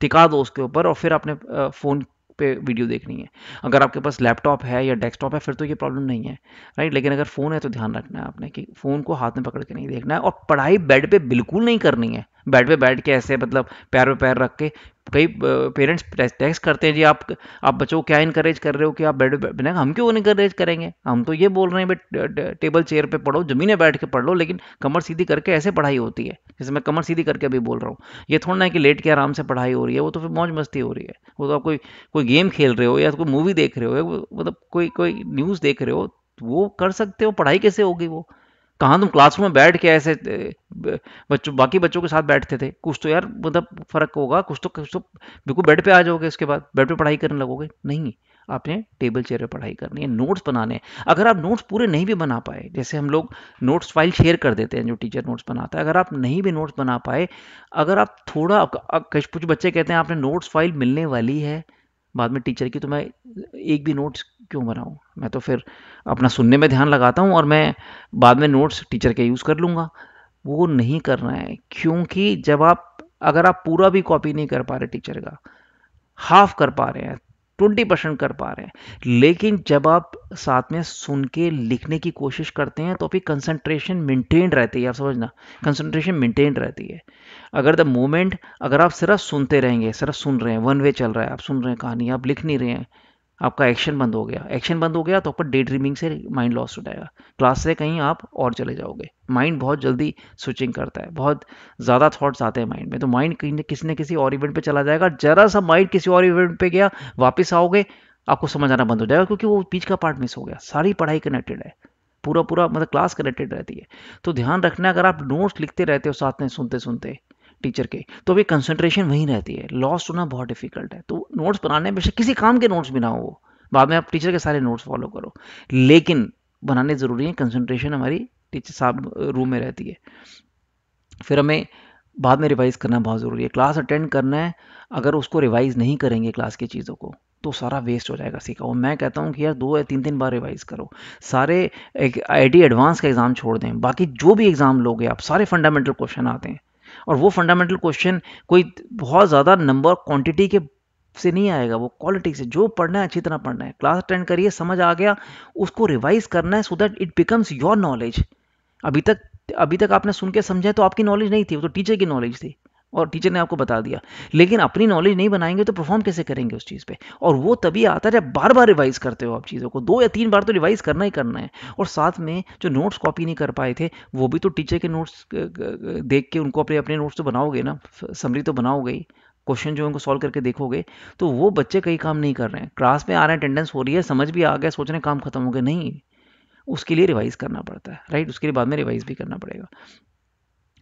टिका दो उसके ऊपर और फिर आपने फ़ोन पे वीडियो देखनी है अगर आपके पास लैपटॉप है या डेस्कटॉप है फिर तो ये प्रॉब्लम नहीं है राइट लेकिन अगर फ़ोन है तो ध्यान रखना है आपने कि फ़ोन को हाथ में पकड़ के नहीं देखना है और पढ़ाई बेड पे बिल्कुल नहीं करनी है बेड पे बैठ के ऐसे मतलब पैर पे पैर रख के कई पेरेंट्स टैक्स करते हैं जी आप आप बच्चों को क्या इनकरेज कर रहे हो कि आप बेड बिना हम क्यों इनकरेज करेंगे हम तो ये बोल रहे हैं भाई टेबल चेयर पे पढ़ो ज़मीन बैठ के पढ़ लो लेकिन कमर सीधी करके ऐसे पढ़ाई होती है जैसे मैं कमर सीधी करके अभी बोल रहा हूँ ये थोड़ा ना कि लेट के आराम से पढ़ाई हो रही है वो तो फिर मौज मस्ती हो रही है वो तो आप कोई कोई गेम खेल रहे हो या कोई मूवी देख रहे हो मतलब कोई कोई न्यूज़ देख रहे हो तो वो कर सकते हो पढ़ाई कैसे होगी वो कहाँ तुम क्लास में बैठ के ऐसे बच्चों बाकी बच्चों के साथ बैठते थे कुछ तो यार मतलब फ़र्क होगा कुछ तो कुछ तो बिल्कुल बेड पे आ जाओगे उसके बाद बेड पे पढ़ाई करने लगोगे नहीं आपने टेबल चेयर पर पढ़ाई करनी है नोट्स बनाने हैं अगर आप नोट्स पूरे नहीं भी बना पाए जैसे हम लोग नोट्स फाइल शेयर कर देते हैं जो टीचर नोट्स बनाता है अगर आप नहीं भी नोट्स बना पाए अगर आप थोड़ा कुछ बच्चे कहते हैं आपने नोट्स फाइल मिलने वाली है बाद में टीचर की तो मैं एक भी नोट्स क्यों बनाऊँ मैं तो फिर अपना सुनने में ध्यान लगाता हूँ और मैं बाद में नोट्स टीचर के यूज़ कर लूँगा वो नहीं करना है क्योंकि जब आप अगर आप पूरा भी कॉपी नहीं कर पा रहे टीचर का हाफ कर पा रहे हैं ट्वेंटी परसेंट कर पा रहे हैं लेकिन जब आप साथ में सुन के लिखने की कोशिश करते हैं तो फिर कंसंट्रेशन मेंटेन रहती है आप समझना कंसंट्रेशन मेंटेन रहती है अगर द मोमेंट अगर आप सिर्फ सुनते रहेंगे सिर्फ सुन रहे हैं वन वे चल रहा है आप सुन रहे हैं कहानी आप लिख नहीं रहे हैं आपका एक्शन बंद हो गया एक्शन बंद हो गया तो आपका डे ड्रीमिंग से माइंड लॉस हो जाएगा क्लास से कहीं आप और चले जाओगे माइंड बहुत जल्दी स्विचिंग करता है बहुत ज़्यादा थॉट्स आते हैं माइंड में तो माइंड कहीं न किसी न किसी और इवेंट पे चला जाएगा जरा सा माइंड किसी और इवेंट पे गया वापस आओगे आपको समझ आना बंद हो जाएगा क्योंकि वो बीच का पार्ट मिस हो गया सारी पढ़ाई कनेक्टेड है पूरा पूरा मतलब क्लास कनेक्टेड रहती है तो ध्यान रखना अगर आप नोट्स लिखते रहते हो साथ में सुनते सुनते टीचर के तो अभी कंसंट्रेशन वहीं रहती है लॉस होना बहुत डिफिकल्ट है तो नोट्स बनाने में किसी काम के नोट्स भी ना हो वो बाद में आप टीचर के सारे नोट्स फॉलो करो लेकिन बनाने ज़रूरी है कंसंट्रेशन हमारी टीचर साहब रूम में रहती है फिर हमें बाद में रिवाइज़ करना बहुत ज़रूरी है क्लास अटेंड करना है अगर उसको रिवाइज़ नहीं करेंगे क्लास की चीज़ों को तो सारा वेस्ट हो जाएगा सीखा और मैं कहता हूँ कि यार दो या तीन तीन बार रिवाइज़ करो सारे एक आई एडवांस का एग्ज़ाम छोड़ दें बाकी जो भी एग्ज़ाम लोगे आप सारे फंडामेंटल क्वेश्चन आते हैं और वो फंडामेंटल क्वेश्चन कोई बहुत ज़्यादा नंबर क्वांटिटी के से नहीं आएगा वो क्वालिटी से जो पढ़ना है अच्छी तरह पढ़ना है क्लास अटेंड करिए समझ आ गया उसको रिवाइज करना है so that it becomes your knowledge अभी तक अभी तक आपने सुन के समझा तो आपकी नॉलेज नहीं थी वो तो टीचर की नॉलेज थी और टीचर ने आपको बता दिया लेकिन अपनी नॉलेज नहीं बनाएंगे तो परफॉर्म कैसे करेंगे उस चीज़ पे और वो तभी आता है जब बार बार रिवाइज करते हो आप चीज़ों को दो या तीन बार तो रिवाइज करना ही करना है और साथ में जो नोट्स कॉपी नहीं कर पाए थे वो भी तो टीचर के नोट्स देख के उनको अपने अपने नोट्स तो बनाओगे ना समरी तो बनाओगे ही क्वेश्चन जो उनको सॉल्व करके देखोगे तो वो बच्चे कई काम नहीं कर रहे हैं क्लास में आ रहे हैं अटेंडेंस हो रही है समझ भी आ गया सोच रहे काम खत्म हो गए नहीं उसके लिए रिवाइज़ करना पड़ता है राइट उसके लिए बाद में रिवाइज़ भी करना पड़ेगा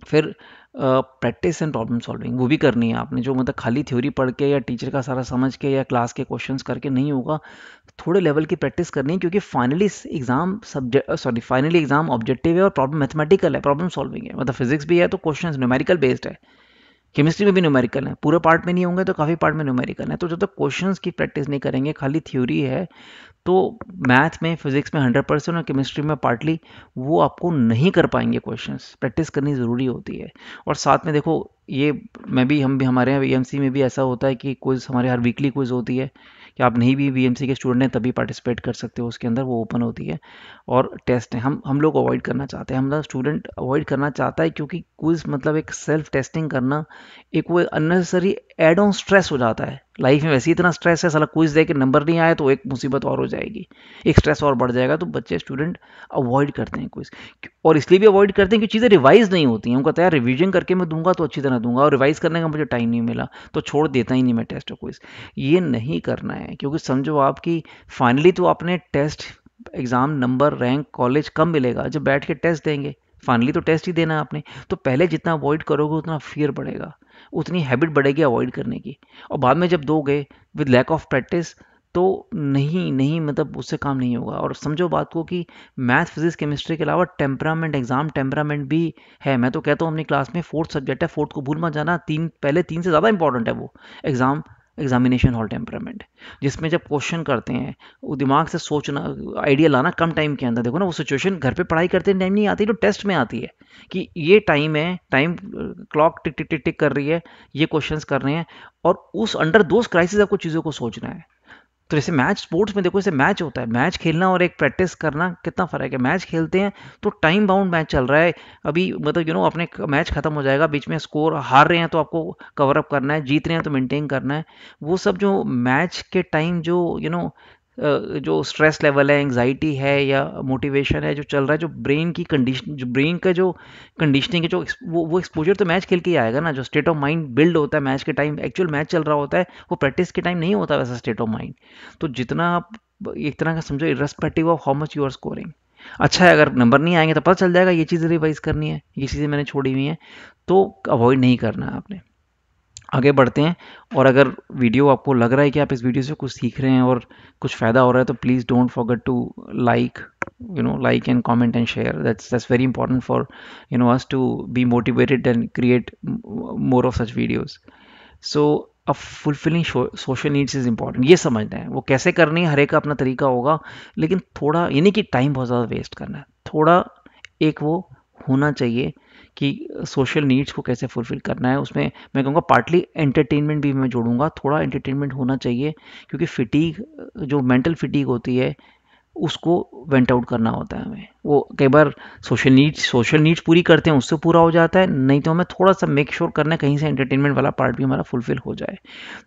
फिर प्रैक्टिस एंड प्रॉब्लम सॉल्विंग वो भी करनी है आपने जो मतलब खाली थ्योरी पढ़ के या टीचर का सारा समझ के या क्लास के क्वेश्चंस करके नहीं होगा थोड़े लेवल की प्रैक्टिस करनी है क्योंकि finally exam subject sorry finally exam objective है और प्रॉब्लम मैथमेटिकल है प्रॉब्लम सॉल्विंग है मतलब फिजिक्स भी है तो क्वेश्चन न्यूमेरिकल बेस्ड है केमिस्ट्री में भी न्यूमेरिकल है पूरे पार्ट में नहीं होंगे तो काफ़ी पार्ट में न्यूमेरिकल है तो जब तक क्वेश्चंस की प्रैक्टिस नहीं करेंगे खाली थ्योरी है तो मैथ में फिज़िक्स में हंड्रेड परसेंट और केमिस्ट्री में पार्टली वो आपको नहीं कर पाएंगे क्वेश्चंस प्रैक्टिस करनी ज़रूरी होती है और साथ में देखो ये मैं भी हम भी हमारे यहाँ वी में भी ऐसा होता है कि क्विज़ हमारे हर वीकली क्विज़ होती है कि आप नहीं भी वी के स्टूडेंट हैं तभी पार्टिसिपेट कर सकते हो उसके अंदर वो ओपन होती है और टेस्ट है हम हम लोग अवॉइड करना चाहते हैं हम स्टूडेंट अवॉइड करना चाहता है क्योंकि क्विज़ मतलब एक सेल्फ टेस्टिंग करना एक वो अननेसेसरी एड ऑन स्ट्रेस हो जाता है लाइफ में वैसे इतना स्ट्रेस है साला क्विज दे के नंबर नहीं आए तो एक मुसीबत और हो जाएगी एक स्ट्रेस और बढ़ जाएगा तो बच्चे स्टूडेंट अवॉइड करते हैं क्विज और इसलिए भी अवॉइड करते हैं कि चीज़ें रिवाइज नहीं होती हैं उनको तैयार रिविजन करके मैं दूंगा तो अच्छी तरह दूंगा और रिवाइज करने का मुझे टाइम नहीं मिला तो छोड़ देता ही नहीं मैं टेस्ट और क्विज ये नहीं करना है क्योंकि समझो आपकी फाइनली तो आपने test exam number rank college कम मिलेगा जब बैठ के टेस्ट देंगे फाइनली तो टेस्ट ही देना है आपने तो पहले जितना अवॉइड करोगे उतना फियर बढ़ेगा उतनी हैबिट बढ़ेगी अवॉइड करने की और बाद में जब दोगे विद लैक ऑफ प्रैक्टिस तो नहीं नहीं मतलब उससे काम नहीं होगा और समझो बात को कि मैथ फिजिक्स केमिस्ट्री के अलावा टेम्परामेंट एग्जाम टेम्परामेंट भी है मैं तो कहता हूँ अपनी क्लास में फोर्थ सब्जेक्ट है फोर्थ को भूल मत जाना तीन पहले तीन से ज़्यादा इंपॉर्टेंट है वो एग्ज़ाम एग्जामिनेशन हॉल टेम्परामेंट जिसमें जब क्वेश्चन करते हैं वो दिमाग से सोचना आइडिया लाना कम टाइम के अंदर देखो ना वो सिचुएशन घर पे पढ़ाई करते टाइम नहीं आती तो टेस्ट में आती है कि ये टाइम है टाइम क्लॉक टिक टिक टिक टिक कर रही है ये क्वेश्चंस कर रहे हैं और उस अंडर दोज क्राइसिस आपको चीज़ों को सोचना है तो जैसे मैच स्पोर्ट्स में देखो जैसे मैच होता है मैच खेलना और एक प्रैक्टिस करना कितना फ़र्क है मैच खेलते हैं तो टाइम बाउंड मैच चल रहा है अभी मतलब यू नो अपने मैच ख़त्म हो जाएगा बीच में स्कोर हार रहे हैं तो आपको कवर अप करना है जीत रहे हैं तो मेंटेन करना है वो सब जो मैच के टाइम जो यू नो जो स्ट्रेस लेवल है एंगजाइटी है या मोटिवेशन है जो चल रहा है जो ब्रेन की कंडीशन जो ब्रेन का जो कंडीशनिंग है जो वो वो एक्सपोजर तो मैच खेल के ही आएगा ना जो स्टेट ऑफ माइंड बिल्ड होता है मैच के टाइम एक्चुअल मैच चल रहा होता है वो प्रैक्टिस के टाइम नहीं होता वैसा स्टेट ऑफ माइंड तो जितना आप एक तरह का समझो irrespective of how much you are scoring अच्छा है अगर नंबर नहीं आएंगे तो पता चल जाएगा ये चीज़ें रिवाइज करनी है ये चीज़ें मैंने छोड़ी हुई हैं तो अवॉइड नहीं करना है आपने आगे बढ़ते हैं और अगर वीडियो आपको लग रहा है कि आप इस वीडियो से कुछ सीख रहे हैं और कुछ फ़ायदा हो रहा है तो please don't forget to like you know like and comment and share that's that's very important for you know us to be motivated and create more of such videos so अब fulfilling social needs is important ये समझना है वो कैसे करनी है हर एक का अपना तरीका होगा लेकिन थोड़ा यानी कि टाइम बहुत ज़्यादा वेस्ट करना है थोड़ा एक वो होना चाहिए कि सोशल नीड्स को कैसे फुलफ़िल करना है उसमें मैं कहूँगा पार्टली एंटरटेनमेंट भी मैं जोड़ूँगा थोड़ा एंटरटेनमेंट होना चाहिए क्योंकि फिटीक जो मेंटल फिटीक होती है उसको वेंट आउट करना होता है हमें वो कई बार सोशल नीड्स सोशल नीड्स पूरी करते हैं उससे पूरा हो जाता है नहीं तो हमें थोड़ा सा मेक श्योर sure करना है कहीं से एंटरटेनमेंट वाला पार्ट भी हमारा फुलफिल हो जाए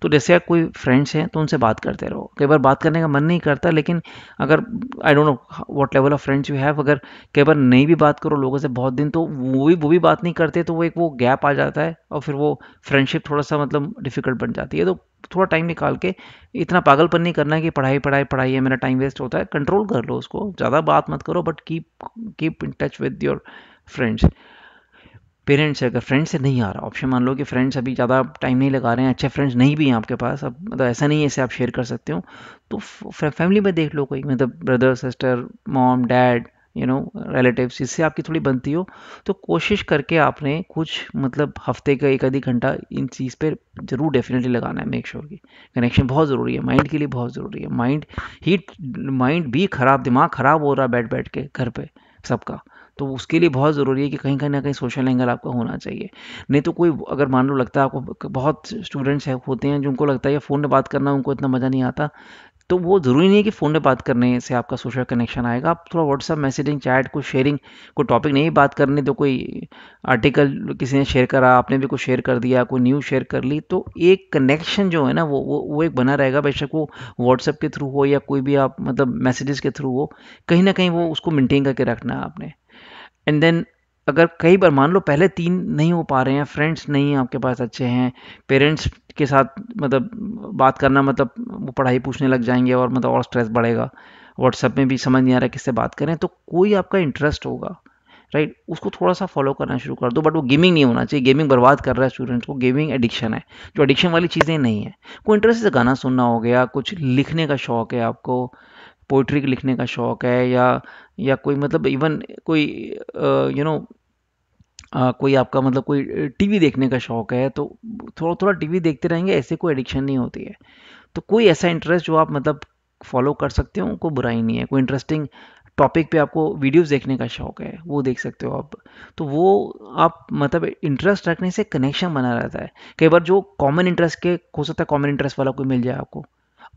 तो जैसे आप कोई फ्रेंड्स हैं तो उनसे बात करते रहो कई बार बात करने का मन नहीं करता लेकिन अगर I don't know what level of friends you have अगर कई बार नहीं भी बात करो लोगों से बहुत दिन तो वो भी वो भी बात नहीं करते तो वो एक वो गैप आ जाता है और फिर वो फ्रेंडशिप थोड़ा सा मतलब डिफिकल्ट बन जाती है तो थोड़ा टाइम निकाल के इतना पागलपन नहीं करना है कि पढ़ाई पढ़ाई पढ़ाई है मेरा टाइम वेस्ट होता है कंट्रोल कर लो उसको ज़्यादा बात मत करो but keep keep in touch with your friends parents अगर फ्रेंड्स से नहीं आ रहा ऑप्शन मान लो कि फ्रेंड्स अभी ज़्यादा टाइम नहीं लगा रहे हैं अच्छे फ्रेंड्स नहीं भी हैं आपके पास अब मतलब ऐसा नहीं है इसे आप शेयर कर सकते हो तो फैमिली में देख लो कोई मतलब brother sister mom dad you know relatives इससे आपकी थोड़ी बनती हो तो कोशिश करके आपने कुछ मतलब हफ्ते का एक आधी घंटा इन चीज़ पर ज़रूर डेफिनेटली लगाना है मेक श्योर की कनेक्शन बहुत ज़रूरी है माइंड के लिए बहुत ज़रूरी है माइंड ही माइंड भी ख़राब दिमाग ख़राब हो रहा है बैठ बैठ के घर पर सबका तो उसके लिए बहुत ज़रूरी है कि कहीं कहीं ना कहीं सोशल एंगल आपका होना चाहिए नहीं तो कोई अगर मान लो लगता है आपको बहुत स्टूडेंट्स है होते हैं जिनको लगता है ये फ़ोन में बात करना उनको इतना मज़ा नहीं आता तो वो ज़रूरी नहीं है कि फ़ोन पे बात करने से आपका सोशल कनेक्शन आएगा आप थोड़ा व्हाट्सअप मैसेजिंग चैट कुछ शेयरिंग कोई टॉपिक नहीं बात करने तो कोई आर्टिकल किसी ने शेयर करा आपने भी कुछ शेयर कर दिया कोई न्यूज़ शेयर कर ली तो एक कनेक्शन जो है ना वो वो, वो एक बना रहेगा बेशक वो व्हाट्सअप के थ्रू हो या कोई भी आप मतलब मैसेजेस के थ्रू हो कहीं ना कहीं वो उसको मेनटेन करके रखना है आपने एंड देन अगर कई बार मान लो पहले तीन नहीं हो पा रहे हैं फ्रेंड्स नहीं आपके पास अच्छे हैं पेरेंट्स के साथ मतलब बात करना मतलब वो पढ़ाई पूछने लग जाएंगे और मतलब और स्ट्रेस बढ़ेगा व्हाट्सएप में भी समझ नहीं आ रहा किससे बात करें तो कोई आपका इंटरेस्ट होगा राइट उसको थोड़ा सा फॉलो करना शुरू कर दो बट वो गेमिंग नहीं होना चाहिए गेमिंग बर्बाद कर रहा है स्टूडेंट्स को गेमिंग एडिक्शन है जो एडिक्शन वाली चीज़ें नहीं है कोई इंटरेस्ट से गाना सुनना हो गया कुछ लिखने का शौक है आपको पोइट्री लिखने का शौक है या या कोई मतलब इवन कोई यू नो कोई आपका मतलब कोई टीवी देखने का शौक है तो थोड़ा-थोड़ा टीवी देखते रहेंगे ऐसे कोई एडिक्शन नहीं होती है। तो कोई ऐसा इंटरेस्ट जो आप मतलब फ़ॉलो कर सकते हो कोई बुराई नहीं है, कोई इंटरेस्टिंग टॉपिक पे आपको वीडियोज़ देखने का शौक है, वो देख सकते हो आप। तो वो आप मतलब इंटरेस्ट रखने से कनेक्शन बना रहता है। कई बार जो कॉमन इंटरेस्ट के हो सकता है कॉमन इंटरेस्ट वाला कोई मिल जाए आपको।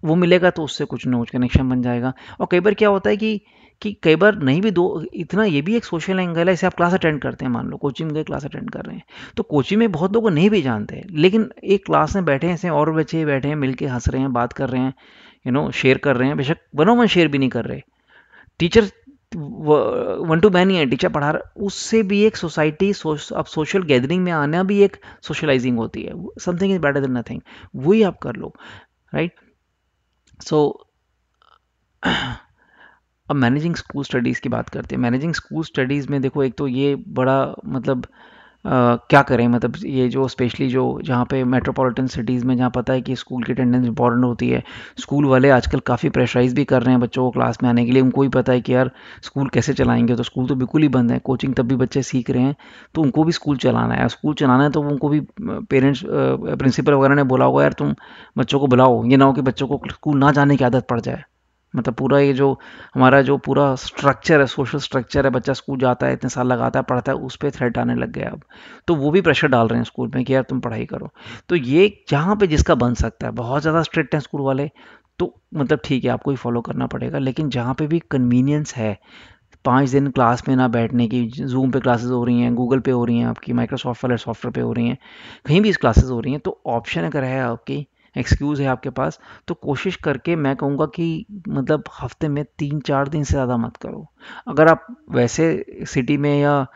वो मिलेगा तो उससे कुछ ना कुछ कनेक्शन बन जाएगा और कई बार क्या होता है कि कि कई बार नहीं भी दो इतना ये भी एक सोशल एंगल है इसे आप क्लास अटेंड करते हैं मान लो कोचिंग में क्लास अटेंड कर रहे हैं तो कोचिंग में बहुत लोग नहीं भी जानते हैं लेकिन एक क्लास में बैठे हैं ऐसे और बच्चे बैठे हैं मिलके हंस रहे हैं बात कर रहे हैं यू नो शेयर कर रहे हैं बेशक वनो वन शेयर भी नहीं कर रहे टीचर वन टू मैन ही है टीचर पढ़ा रहा उससे भी एक सोसाइटी आप अब सोशल गैदरिंग में आना भी एक सोशलाइजिंग होती है something is better than nothing वही आप कर लो राइट सो अब मैनेजिंग स्कूल स्टडीज़ की बात करते हैं मैनेजिंग स्कूल स्टडीज़ में देखो एक तो ये बड़ा मतलब Uh, क्या करें मतलब ये जो स्पेशली जो जहाँ पे मेट्रोपॉलिटन सिटीज़ में जहाँ पता है कि स्कूल की अटेंडेंस इंपॉर्टेंट होती है स्कूल वाले आजकल काफ़ी प्रेशराइज भी कर रहे हैं बच्चों को क्लास में आने के लिए उनको भी पता है कि यार स्कूल कैसे चलाएंगे तो स्कूल तो बिल्कुल ही बंद है कोचिंग तब भी बच्चे सीख रहे हैं तो उनको भी स्कूल चलाना है स्कूल चलाना है तो उनको भी पेरेंट्स प्रिंसिपल वगैरह ने बोला होगा यार तुम बच्चों को बुलाओ ये ना हो कि बच्चों को स्कूल ना जाने की आदत पड़ जाए मतलब पूरा ये जो हमारा जो पूरा स्ट्रक्चर है सोशल स्ट्रक्चर है बच्चा स्कूल जाता है इतने साल लगाता है पढ़ता है उस पर थ्रेट आने लग गया अब तो वो भी प्रेशर डाल रहे हैं स्कूल में कि यार तुम पढ़ाई करो तो ये जहाँ पे जिसका बन सकता है बहुत ज़्यादा स्ट्रिक्ट हैं स्कूल वाले तो मतलब ठीक है आपको ही फॉलो करना पड़ेगा लेकिन जहाँ पर भी कन्वीनियंस है पाँच दिन क्लास में ना बैठने की जूम पे क्लासेस हो रही हैं गूगल पे हो रही हैं आपकी माइक्रोसॉफ्ट वाले सॉफ्टवेयर पे हो रही हैं कहीं भी इस क्लासेस हो रही हैं तो ऑप्शन अगर है आपकी एक्सक्यूज़ है आपके पास तो कोशिश करके मैं कहूँगा कि मतलब हफ्ते में तीन चार दिन से ज़्यादा मत करो अगर आप वैसे सिटी में या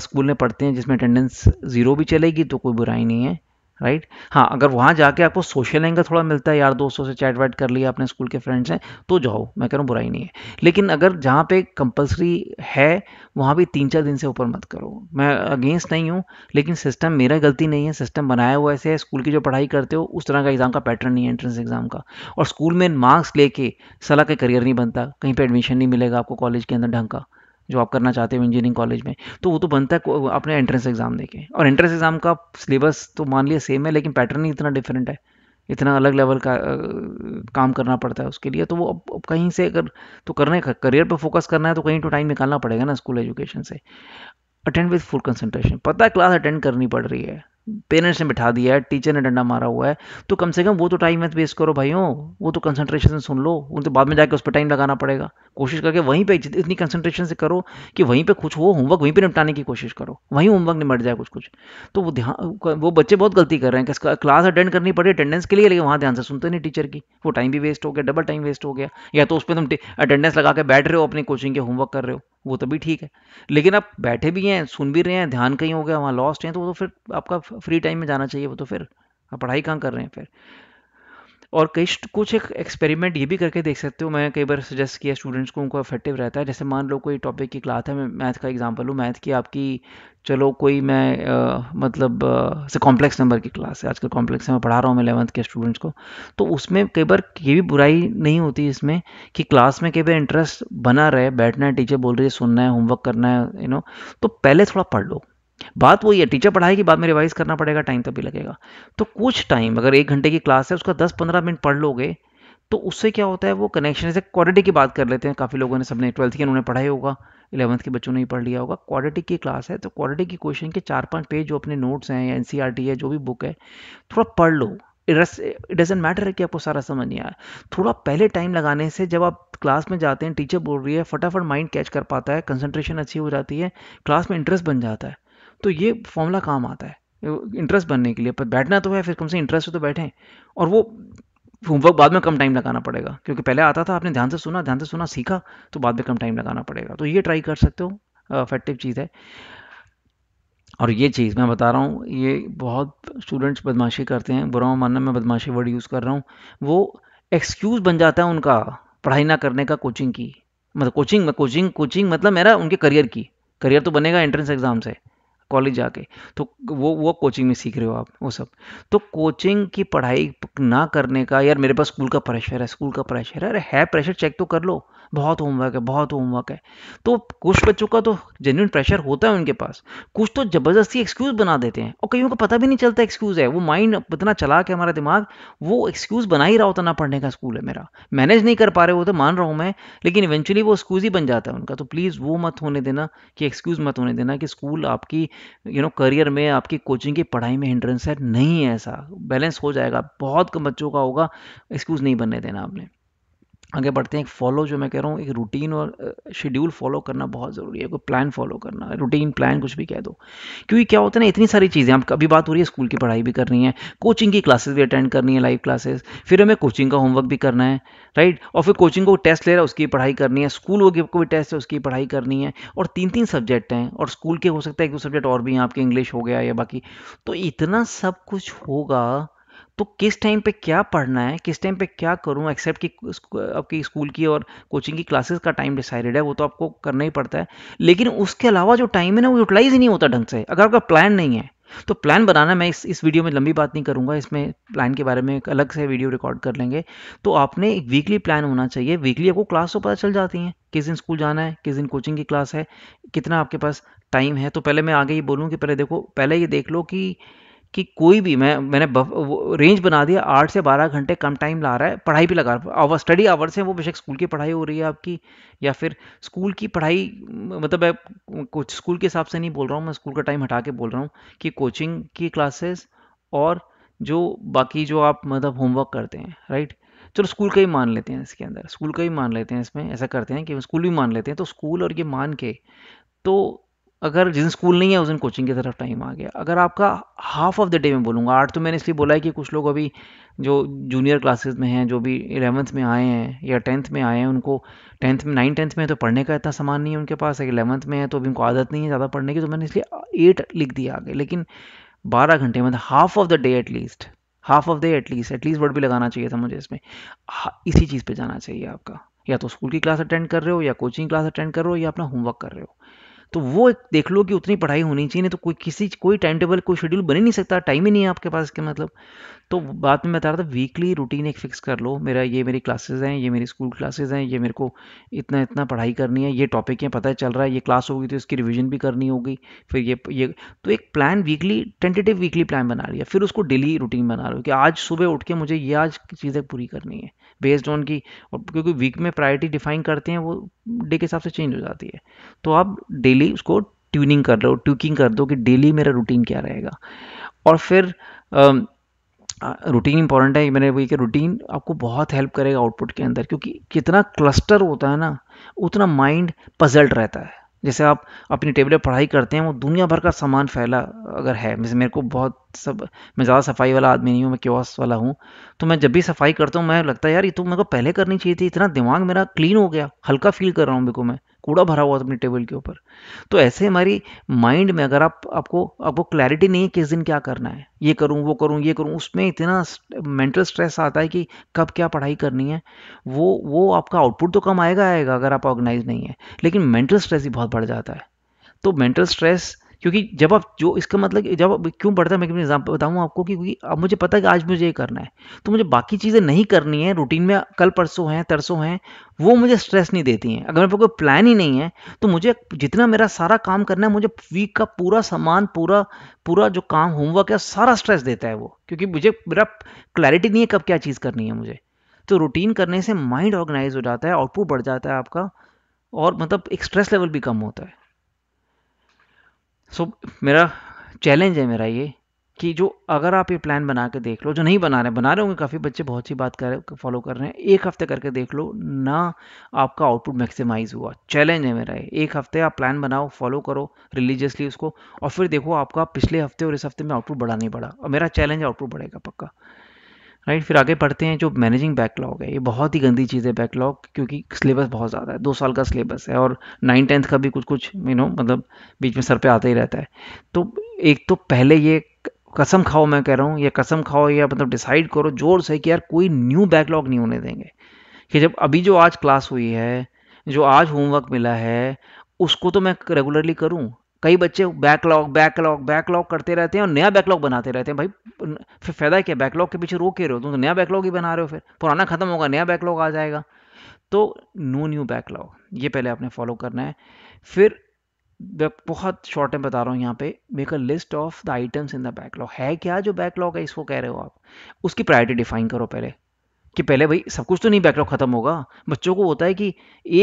स्कूल में पढ़ते हैं जिसमें अटेंडेंस ज़ीरो भी चलेगी तो कोई बुराई नहीं है राइट right? हाँ अगर वहाँ जाके आपको सोशल एंगल थोड़ा मिलता है यार दोस्तों से चैट वैट कर लिया अपने स्कूल के फ्रेंड्स हैं तो जाओ मैं कह रहा हूँ बुराई नहीं है लेकिन अगर जहाँ पे कंपलसरी है वहाँ भी तीन चार दिन से ऊपर मत करो मैं अगेंस्ट नहीं हूँ लेकिन सिस्टम मेरा गलती नहीं है सिस्टम बनाया हुआ ऐसे है स्कूल की जो पढ़ाई करते हो उस तरह का एग्ज़ाम का पैटर्न नहीं है एंट्रेंस एग्ज़ाम का और स्कूल में मार्क्स लेके सलाह का करियर नहीं बनता कहीं पर एडमिशन नहीं मिलेगा आपको कॉलेज के अंदर ढंग का जो आप करना चाहते हो इंजीनियरिंग कॉलेज में तो वो तो बनता है अपने एंट्रेंस एग्ज़ाम देके और एंट्रेंस एग्ज़ाम का सिलेबस तो मान लिया सेम है लेकिन पैटर्न ही इतना डिफरेंट है इतना अलग लेवल का काम करना पड़ता है उसके लिए तो वो अब कहीं से अगर तो करने का करियर पर फोकस करना है तो कहीं तो टाइम निकालना पड़ेगा ना स्कूल एजुकेशन से अटेंड विथ फुल कंसंट्रेशन पता है क्लास अटेंड करनी पड़ रही है पेरेंट्स ने बिठा दिया है टीचर ने डंडा मारा हुआ है तो कम से कम वो तो टाइम मत वेस्ट करो भाइयों वो तो कंसंट्रेशन से सुन लो उन तो बाद में जाके उस पर टाइम लगाना पड़ेगा कोशिश करके वहीं पे इतनी कंसंट्रेशन से करो कि वहीं पे कुछ हो होमवर्क वहीं पे निपटाने की कोशिश करो वहीं होमवर्क निपट जाए कुछ कुछ तो वो ध्यान वो बच्चे बहुत गलती कर रहे हैं क्लास अटेंड करनी पड़ी अटेंडेंस के लिए लेकिन वहाँ ध्यान से सुनते नहीं टीचर की वो टाइम भी वेस्ट हो गया डबल टाइम वेस्ट हो गया या तो उस पर तुम अटेंडेंस लगा के बैठ रहे हो अपनी कोचिंग के होमवर्क कर रहे हो वो तभी तो ठीक है लेकिन आप बैठे भी हैं सुन भी रहे हैं ध्यान कहीं हो गया वहाँ लॉस्ट हैं तो वो तो फिर आपका फ्री टाइम में जाना चाहिए वो तो फिर आप पढ़ाई कहाँ कर रहे हैं फिर और कई कुछ एक एक्सपेरिमेंट ये भी करके देख सकते हो मैं कई बार सजेस्ट किया स्टूडेंट्स को उनको इफेक्टिव रहता है जैसे मान लो कोई टॉपिक की क्लास है मैं मैथ का एग्जांपल हूँ मैथ की आपकी चलो कोई मैं आ, मतलब से कॉम्प्लेक्स नंबर की क्लास है आजकल कॉम्प्लेक्स नंबर पढ़ा रहा हूँ मैं इलेवंथ के स्टूडेंट्स को तो उसमें कई बार ये भी बुराई नहीं होती इसमें कि क्लास में कई बार इंटरेस्ट बना रहे बैठना है टीचर बोल रही है सुनना है होमवर्क करना है यू नो तो पहले थोड़ा पढ़ लो बात वही है टीचर पढ़ाएगी बाद में रिवाइज करना पड़ेगा टाइम तभी लगेगा तो कुछ टाइम अगर एक घंटे की क्लास है उसका दस पंद्रह मिनट पढ़ लोगे तो उससे क्या होता है वो कनेक्शन से क्वालिटी की बात कर लेते हैं काफ़ी लोगों ने सबने ट्वेल्थ की उन्होंने पढ़ाई होगा इलेवंथ के बच्चों ने ही पढ़ लिया होगा क्वालिटी की क्लास है तो क्वालिटी की क्वेश्चन के चार पांच पेज जो अपने नोट्स हैं या एन e है जो भी बुक है थोड़ा पढ़ लो इट डजेंट मैटर है कि आपको सारा समझ नहीं आया थोड़ा पहले टाइम लगाने से जब आप क्लास में जाते हैं टीचर बोल रही है फटाफट माइंड कैच कर पाता है कंसंट्रेशन अच्छी हो जाती है क्लास में इंटरेस्ट बन जाता है तो ये फॉर्मूला काम आता है इंटरेस्ट बनने के लिए पर बैठना तो है फिर कम से इंटरेस्ट तो बैठें और वो होमवर्क बाद में कम टाइम लगाना पड़ेगा क्योंकि पहले आता था आपने ध्यान से सुना ध्यान से सुना सीखा तो बाद में कम टाइम लगाना पड़ेगा तो ये ट्राई कर सकते हो इफेक्टिव चीज़ है और ये चीज़ मैं बता रहा हूँ ये बहुत स्टूडेंट्स बदमाशी करते हैं बुरा मानना मैं बदमाशी वर्ड यूज़ कर रहा हूँ वो एक्सक्यूज़ बन जाता है उनका पढ़ाई ना करने का कोचिंग की मतलब कोचिंग कोचिंग कोचिंग मतलब मेरा उनके करियर की करियर तो बनेगा एंट्रेंस एग्ज़ाम से कॉलेज जाके तो वो वो कोचिंग में सीख रहे हो आप वो सब तो कोचिंग की पढ़ाई ना करने का यार मेरे पास स्कूल का प्रेशर है स्कूल का प्रेशर है अरे है प्रेशर चेक तो कर लो बहुत होमवर्क है बहुत होमवर्क है तो कुछ बच्चों का तो जेन्यून प्रेशर होता है उनके पास कुछ तो ज़बरदस्ती एक्सक्यूज़ बना देते हैं और कईयों को पता भी नहीं चलता एक्सक्यूज़ है वो माइंड इतना चला के हमारा दिमाग वो एक्सक्यूज़ बना ही रहा होता ना पढ़ने का स्कूल है मेरा मैनेज नहीं कर पा रहे वो तो मान रहा हूँ मैं लेकिन इवेंचुअली वो एक्सक्यूज़ ही बन जाता है उनका तो प्लीज़ वो मत होने देना कि एक्सक्यूज़ मत होने देना कि स्कूल आपकी यू नो करियर में आपकी कोचिंग की पढ़ाई में हिंड्रेंस है नहीं है ऐसा बैलेंस हो जाएगा बहुत कम बच्चों का होगा एक्सक्यूज़ नहीं बनने देना आपने आगे बढ़ते हैं एक फॉलो जो मैं कह रहा हूँ एक रूटीन और शेड्यूल फॉलो करना बहुत ज़रूरी है कोई प्लान फॉलो करना रूटीन प्लान कुछ भी कह दो क्योंकि क्या होता है ना इतनी सारी चीज़ें आप कभी बात हो रही है स्कूल की पढ़ाई भी करनी है कोचिंग की क्लासेस भी अटेंड करनी है लाइव क्लासेस फिर हमें कोचिंग का होमवर्क भी करना है राइट और फिर कोचिंग को टेस्ट ले रहा है उसकी पढ़ाई करनी है स्कूल को भी टेस्ट है उसकी पढ़ाई करनी है और तीन तीन सब्जेक्ट हैं और स्कूल के हो सकता है एक दो सब्जेक्ट और भी हैं आपके इंग्लिश हो गया या बाकी तो इतना सब कुछ होगा तो किस टाइम पे क्या पढ़ना है किस टाइम पे क्या करूँ एक्सेप्ट कि आपकी स्कूल की और कोचिंग की क्लासेस का टाइम डिसाइडेड है वो तो आपको करना ही पड़ता है लेकिन उसके अलावा जो टाइम है ना वो यूटिलाइज ही नहीं होता ढंग से अगर आपका प्लान नहीं है तो प्लान बनाना मैं इस इस वीडियो में लंबी बात नहीं करूंगा इसमें प्लान के बारे में एक अलग से वीडियो रिकॉर्ड कर लेंगे तो आपने एक वीकली प्लान होना चाहिए वीकली आपको क्लास तो पता चल जाती हैं किस दिन स्कूल जाना है किस दिन कोचिंग की क्लास है कितना आपके पास टाइम है तो पहले मैं आगे ये बोलूँ कि पहले देखो पहले ये देख लो कि कि कोई भी मैं मैंने बफ, रेंज बना दिया आठ से बारह घंटे कम टाइम ला रहा है पढ़ाई भी लगा रहा आवर स्टडी आवर्स हैं वो बेशक स्कूल की पढ़ाई हो रही है आपकी या फिर स्कूल की पढ़ाई मतलब मैं कुछ स्कूल के हिसाब से नहीं बोल रहा हूँ मैं स्कूल का टाइम हटा के बोल रहा हूँ कि कोचिंग की क्लासेस और जो बाकी जो आप मतलब होमवर्क करते हैं राइट चलो स्कूल का ही मान लेते हैं इसके अंदर स्कूल का ही मान लेते हैं इसमें ऐसा करते हैं कि स्कूल भी मान लेते हैं तो स्कूल और ये मान के तो अगर जिन स्कूल नहीं है उस दिन कोचिंग की तरफ टाइम आ गया अगर आपका हाफ ऑफ द डे में बोलूँगा आठ तो मैंने इसलिए बोला है कि कुछ लोग अभी जो जूनियर क्लासेस में हैं जो भी इलेवंथ में आए हैं या टेंथ में आए हैं उनको टेंथ में नाइन टेंथ में है तो पढ़ने का इतना सामान नहीं है उनके पास इलेवंथ में है तो अभी उनको आदत नहीं है ज़्यादा पढ़ने की तो मैंने इसलिए एट लिख दिया आगे लेकिन बारह घंटे मतलब half of the day at least half of the at least at least word भी लगाना चाहिए था मुझे इसमें हाँ, इसी चीज़ पर जाना चाहिए आपका या तो स्कूल की क्लास अटेंड कर रहे हो या कोचिंग क्लास अटेंड कर रहे हो या अपना होमवर्क कर रहे हो तो वो एक देख लो कि उतनी पढ़ाई होनी चाहिए नहीं तो कोई किसी कोई टाइम टेबल कोई शेड्यूल बन ही नहीं सकता टाइम ही नहीं है आपके पास इसके मतलब तो बात में बता रहा था वीकली रूटीन एक फिक्स कर लो मेरा ये मेरी क्लासेज हैं ये मेरी स्कूल क्लासेज हैं ये मेरे को इतना इतना पढ़ाई करनी है ये टॉपिक है पता चल रहा है ये क्लास होगी तो इसकी रिविजन भी करनी होगी फिर ये ये तो एक plan weekly tentative weekly plan बना लिया फिर उसको डेली रूटीन बना लो कि आज सुबह उठ के मुझे ये आज चीज़ें पूरी करनी है बेस्ड ऑन की क्योंकि वीक में प्रायोरिटी डिफाइन करते हैं वो डे के हिसाब से चेंज हो जाती है तो आप डेली उसको ट्यूनिंग कर रहे हो ट्यूकिंग कर दो कि डेली मेरा रूटीन क्या रहेगा और फिर रूटीन इंपॉर्टेंट है मैंने वही कि रूटीन आपको बहुत हेल्प करेगा आउटपुट के अंदर क्योंकि कितना क्लस्टर होता है ना उतना माइंड पजल्ट रहता है जैसे आप अपनी टेबल पर पढ़ाई करते हैं वो दुनिया भर का सामान फैला अगर है जैसे मेरे को बहुत सब मैं ज़्यादा सफाई वाला आदमी नहीं हूँ मैं क्योस वाला हूँ तो मैं जब भी सफाई करता हूँ मैं लगता है यार ये तो मेरे को पहले करनी चाहिए थी इतना दिमाग मेरा क्लीन हो गया हल्का फील कर रहा हूँ मेरे को मैं कूड़ा भरा हुआ था अपनी टेबल के ऊपर तो ऐसे हमारी माइंड में अगर आप आपको आपको क्लैरिटी नहीं है किस दिन क्या करना है ये करूँ वो करूँ ये करूँ उसमें इतना मेंटल स्ट्रेस आता है कि कब क्या पढ़ाई करनी है वो वो आपका आउटपुट तो कम आएगा आएगा अगर आप ऑर्गेनाइज नहीं है लेकिन मेंटल स्ट्रेस ही बहुत बढ़ जाता है तो मेंटल स्ट्रेस क्योंकि जब आप जो इसका मतलब जब आप क्यों बढ़ता है मैं अपनी एग्जाम्पल बताऊँ आपको कि क्योंकि अब मुझे पता है कि आज मुझे ये करना है तो मुझे बाकी चीज़ें नहीं करनी है रूटीन में कल परसों हैं तरसों हैं वो मुझे स्ट्रेस नहीं देती हैं अगर मेरे पास कोई प्लान ही नहीं है तो मुझे जितना मेरा सारा काम करना है मुझे वीक का पूरा सामान पूरा पूरा जो काम होमवर्क है सारा स्ट्रेस देता है वो क्योंकि मुझे मेरा क्लैरिटी नहीं है कब क्या चीज़ करनी है मुझे तो रूटीन करने से माइंड ऑर्गेनाइज हो जाता है आउटपुट बढ़ जाता है आपका और मतलब एक स्ट्रेस लेवल भी कम होता है सो so, मेरा चैलेंज है मेरा ये कि जो अगर आप ये प्लान बना के देख लो जो नहीं बना रहे बना रहे होंगे काफ़ी बच्चे बहुत सी बात कर फॉलो कर रहे हैं एक हफ्ते करके देख लो ना आपका आउटपुट मैक्सिमाइज हुआ चैलेंज है मेरा ये एक हफ्ते आप प्लान बनाओ फॉलो करो रिलीजियसली उसको और फिर देखो आपका पिछले हफ्ते और इस हफ्ते में आउटपुट बढ़ा नहीं बढ़ा और मेरा चैलेंज आउटपुट बढ़ेगा पक्का राइट फिर आगे पढ़ते हैं जो मैनेजिंग बैकलॉग है ये बहुत ही गंदी चीज़ है बैकलॉग क्योंकि सिलेबस बहुत ज़्यादा है दो साल का सिलेबस है और नाइन टेंथ का भी कुछ कुछ यू नो मतलब बीच में सर पे आता ही रहता है तो एक तो पहले ये कसम खाओ मैं कह रहा हूँ या कसम खाओ या मतलब डिसाइड करो जोर से कि यार कोई न्यू बैकलॉग नहीं होने देंगे कि जब अभी जो आज क्लास हुई है जो आज होमवर्क मिला है उसको तो मैं रेगुलरली करूँ कई बच्चे बैकलॉग बैकलॉग बैकलॉग करते रहते हैं और नया बैकलॉग बनाते रहते हैं भाई फिर फायदा क्या बैकलॉग के पीछे रो के रहे हो तुम तो नया बैकलॉग ही बना रहे हो फिर पुराना खत्म होगा नया बैकलॉग आ जाएगा तो नो न्यू बैकलॉग ये पहले आपने फॉलो करना है फिर बहुत शॉर्ट में बता रहा हूँ यहाँ पे make a list of the items in the backlog है क्या जो बैकलॉग है इसको कह रहे हो आप उसकी प्रायोरिटी डिफाइन करो पहले कि पहले भाई सब कुछ तो नहीं बैकलॉग खत्म होगा बच्चों को होता है कि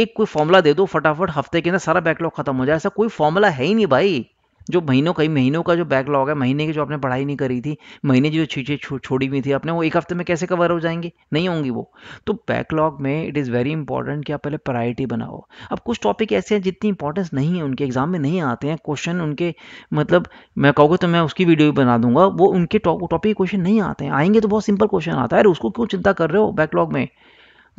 एक कोई फॉर्मूला दे दो फटाफट हफ्ते के अंदर सारा बैकलॉग खत्म हो जाए ऐसा कोई फॉर्मूला है ही नहीं भाई जो महीनों कई महीनों का जो बैकलॉग है महीने की जो आपने पढ़ाई नहीं करी थी महीने की जो चीज़ें छो, छोड़ी हुई थी आपने वो एक हफ्ते में कैसे कवर हो जाएंगे नहीं होंगी वो तो बैकलॉग में इट इज़ वेरी इंपॉर्टेंट कि आप पहले प्रायोरिटी बनाओ अब कुछ टॉपिक ऐसे हैं जितनी इंपॉर्टेंस नहीं है उनके एग्जाम में नहीं आते हैं क्वेश्चन उनके मतलब मैं कहूँगा तो मैं उसकी वीडियो भी बना दूंगा वो उनके टॉपिक क्वेश्चन नहीं आते हैं आएंगे तो बहुत सिंपल क्वेश्चन आता है अरे उसको क्यों चिंता कर रहे हो बैकलॉग में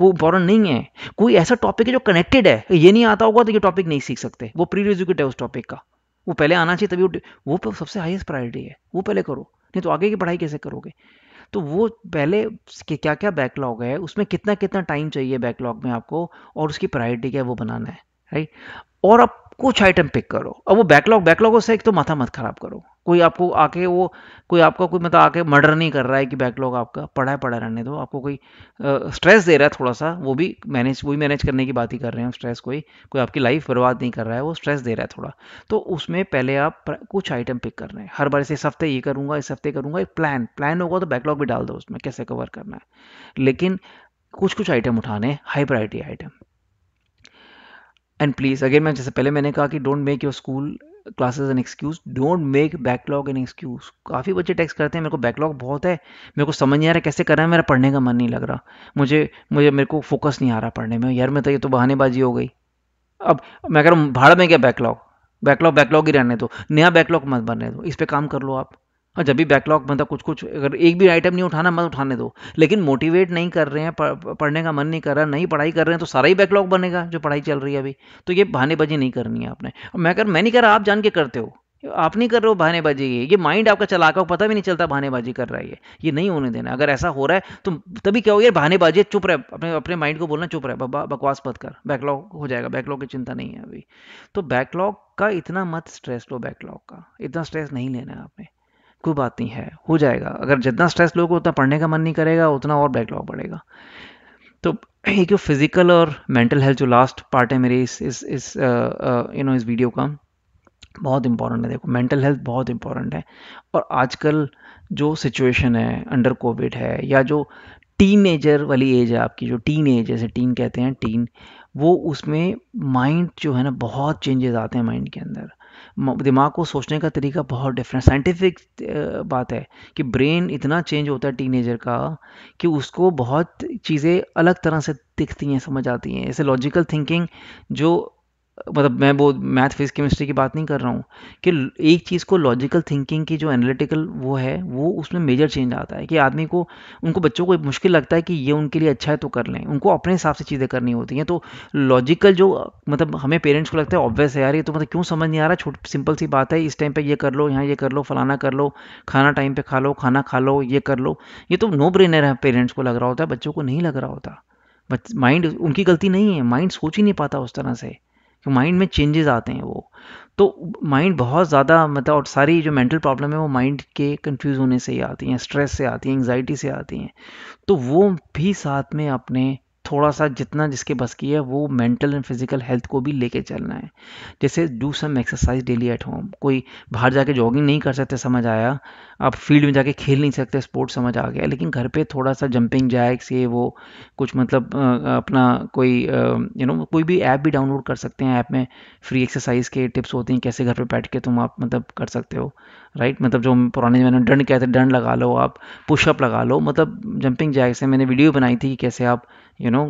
वो इंपॉर्टेंट नहीं है कोई ऐसा टॉपिक है जो कनेक्टेड है ये नहीं आता होगा तो ये टॉपिक नहीं सीख सकते वो प्री एजुकेट है उस टॉपिक का वो पहले आना चाहिए तभी वो वो सबसे हाईएस्ट प्रायोरिटी है वो पहले करो नहीं तो आगे की पढ़ाई कैसे करोगे तो वो पहले क्या क्या बैकलॉग है उसमें कितना कितना टाइम चाहिए बैकलॉग में आपको और उसकी प्रायोरिटी क्या है वो बनाना है राइट और अब कुछ आइटम पिक करो अब वो बैकलॉग बैकलॉगों से एक तो माथा मत खराब करो कोई आपको आके वो कोई आपका कोई मतलब आके मर्डर नहीं कर रहा है कि बैकलॉग आपका पढ़ा है पढ़ा रहने दो आपको कोई स्ट्रेस दे रहा है थोड़ा सा वो भी मैनेज वही मैनेज करने की बात ही कर रहे हैं स्ट्रेस कोई कोई आपकी लाइफ बर्बाद नहीं कर रहा है वो स्ट्रेस दे रहा है थोड़ा तो उसमें पहले आप कुछ आइटम पिक कर रहे हैं हर बार से इस हफ्ते ये करूँगा इस हफ्ते करूँगा एक प्लान प्लान होगा तो बैकलॉग भी डाल दो उसमें कैसे कवर करना है लेकिन कुछ कुछ आइटम उठाने high priority item and please again मैं जैसे पहले मैंने कहा कि don't make your school classes an excuse don't make backlog an excuse काफ़ी बच्चे टेक्स्ट करते हैं मेरे को बैकलॉग बहुत है मेरे को समझ नहीं आ रहा है कैसे कर है मेरा पढ़ने का मन नहीं लग रहा मुझे मुझे मेरे को फोकस नहीं आ रहा पढ़ने में यार मैं तो ये तो बहानेबाजी हो गई अब मैं कह रहा हूँ भाड़ में क्या बैकलॉग बैकलॉग बैकलॉग ही रहने दो नया बैकलॉग मत बनने दो इस पर काम कर लो आप और हाँ, जब भी बैकलॉग मतलब कुछ कुछ अगर एक भी आइटम नहीं उठाना मत उठाने दो लेकिन मोटिवेट नहीं कर रहे हैं पढ़ने का मन नहीं कर रहा नहीं पढ़ाई कर रहे हैं तो सारा ही बैकलॉग बनेगा जो पढ़ाई चल रही है अभी तो ये बहानेबाजी नहीं करनी है आपने मैं कर मैं नहीं कर रहा आप जान के करते हो आप नहीं कर रहे हो बहानेबाजी ये ये माइंड आपका चला का पता भी नहीं चलता बहानेबाजी कर रहा है ये ये नहीं होने देना अगर ऐसा हो रहा है तो तभी क्या हो यार बहानेबाजी चुप रहे अपने अपने माइंड को बोलना चुप रहे बकवास मत कर बैकलॉग हो जाएगा बैकलॉग की चिंता नहीं है अभी तो बैकलॉग का इतना मत स्ट्रेस लो बैकलॉग का इतना स्ट्रेस नहीं लेना है आपने कोई बात नहीं है हो जाएगा अगर जितना स्ट्रेस लोग उतना पढ़ने का मन नहीं करेगा उतना और बैकलॉग बढ़ेगा तो एक जो फिज़िकल और मेंटल हेल्थ जो लास्ट पार्ट है मेरे इस इस इस यू नो इस वीडियो का बहुत इंपॉर्टेंट है देखो मेंटल हेल्थ बहुत इंपॉर्टेंट है और आजकल जो सिचुएशन है अंडर कोविड है या जो टीन एजर वाली एज है आपकी जो टीन एज जैसे टीन कहते हैं टीन वो उसमें माइंड जो है ना बहुत चेंजेस आते हैं माइंड के अंदर दिमाग को सोचने का तरीका बहुत डिफरेंट साइंटिफिक बात है कि ब्रेन इतना चेंज होता है टीनेजर का कि उसको बहुत चीज़ें अलग तरह से दिखती हैं समझ आती हैं ऐसे लॉजिकल थिंकिंग जो मतलब मैं वो मैथ फिजिक्स केमिस्ट्री की बात नहीं कर रहा हूँ कि एक चीज़ को लॉजिकल थिंकिंग की जो एनालिटिकल वो है वो उसमें मेजर चेंज आता है कि आदमी को उनको बच्चों को मुश्किल लगता है कि ये उनके लिए अच्छा है तो कर लें उनको अपने हिसाब से चीज़ें करनी होती हैं तो लॉजिकल जो मतलब हमें पेरेंट्स को लगता है ऑब्वियस है यार ये तो मतलब क्यों समझ नहीं आ रहा छोट सिंपल सी बात है इस टाइम पर ये कर लो यहाँ ये कर लो फलाना कर लो खाना टाइम पर खा लो खाना खा लो ये कर लो ये तो नो ब्रेनर है पेरेंट्स को लग रहा होता है बच्चों को नहीं लग रहा होता माइंड उनकी गलती नहीं है माइंड सोच ही नहीं पाता उस तरह से कि तो माइंड में चेंजेस आते हैं वो तो माइंड बहुत ज़्यादा मतलब और सारी जो मेंटल प्रॉब्लम है वो माइंड के कंफ्यूज होने से ही आती हैं स्ट्रेस से आती हैं एंगजाइटी से आती हैं तो वो भी साथ में अपने थोड़ा सा जितना जिसके बस की है वो मेंटल एंड फिजिकल हेल्थ को भी लेके चलना है जैसे do some exercise daily at home कोई बाहर जाके जॉगिंग नहीं कर सकते समझ आया आप फील्ड में जाके खेल नहीं सकते स्पोर्ट समझ आ गया लेकिन घर पे थोड़ा सा जंपिंग जैक्स ये वो कुछ मतलब अपना कोई यू नो कोई भी ऐप भी डाउनलोड कर सकते हैं ऐप में फ्री एक्सरसाइज के टिप्स होते हैं कैसे घर पर बैठ के तुम आप मतलब कर सकते हो राइट मतलब जो पुराने जमाने डंड कहते हैं डंड लगा लो आप पुशअप लगा लो मतलब जंपिंग जैक्स है मैंने वीडियो बनाई थी कि कैसे आप यू नो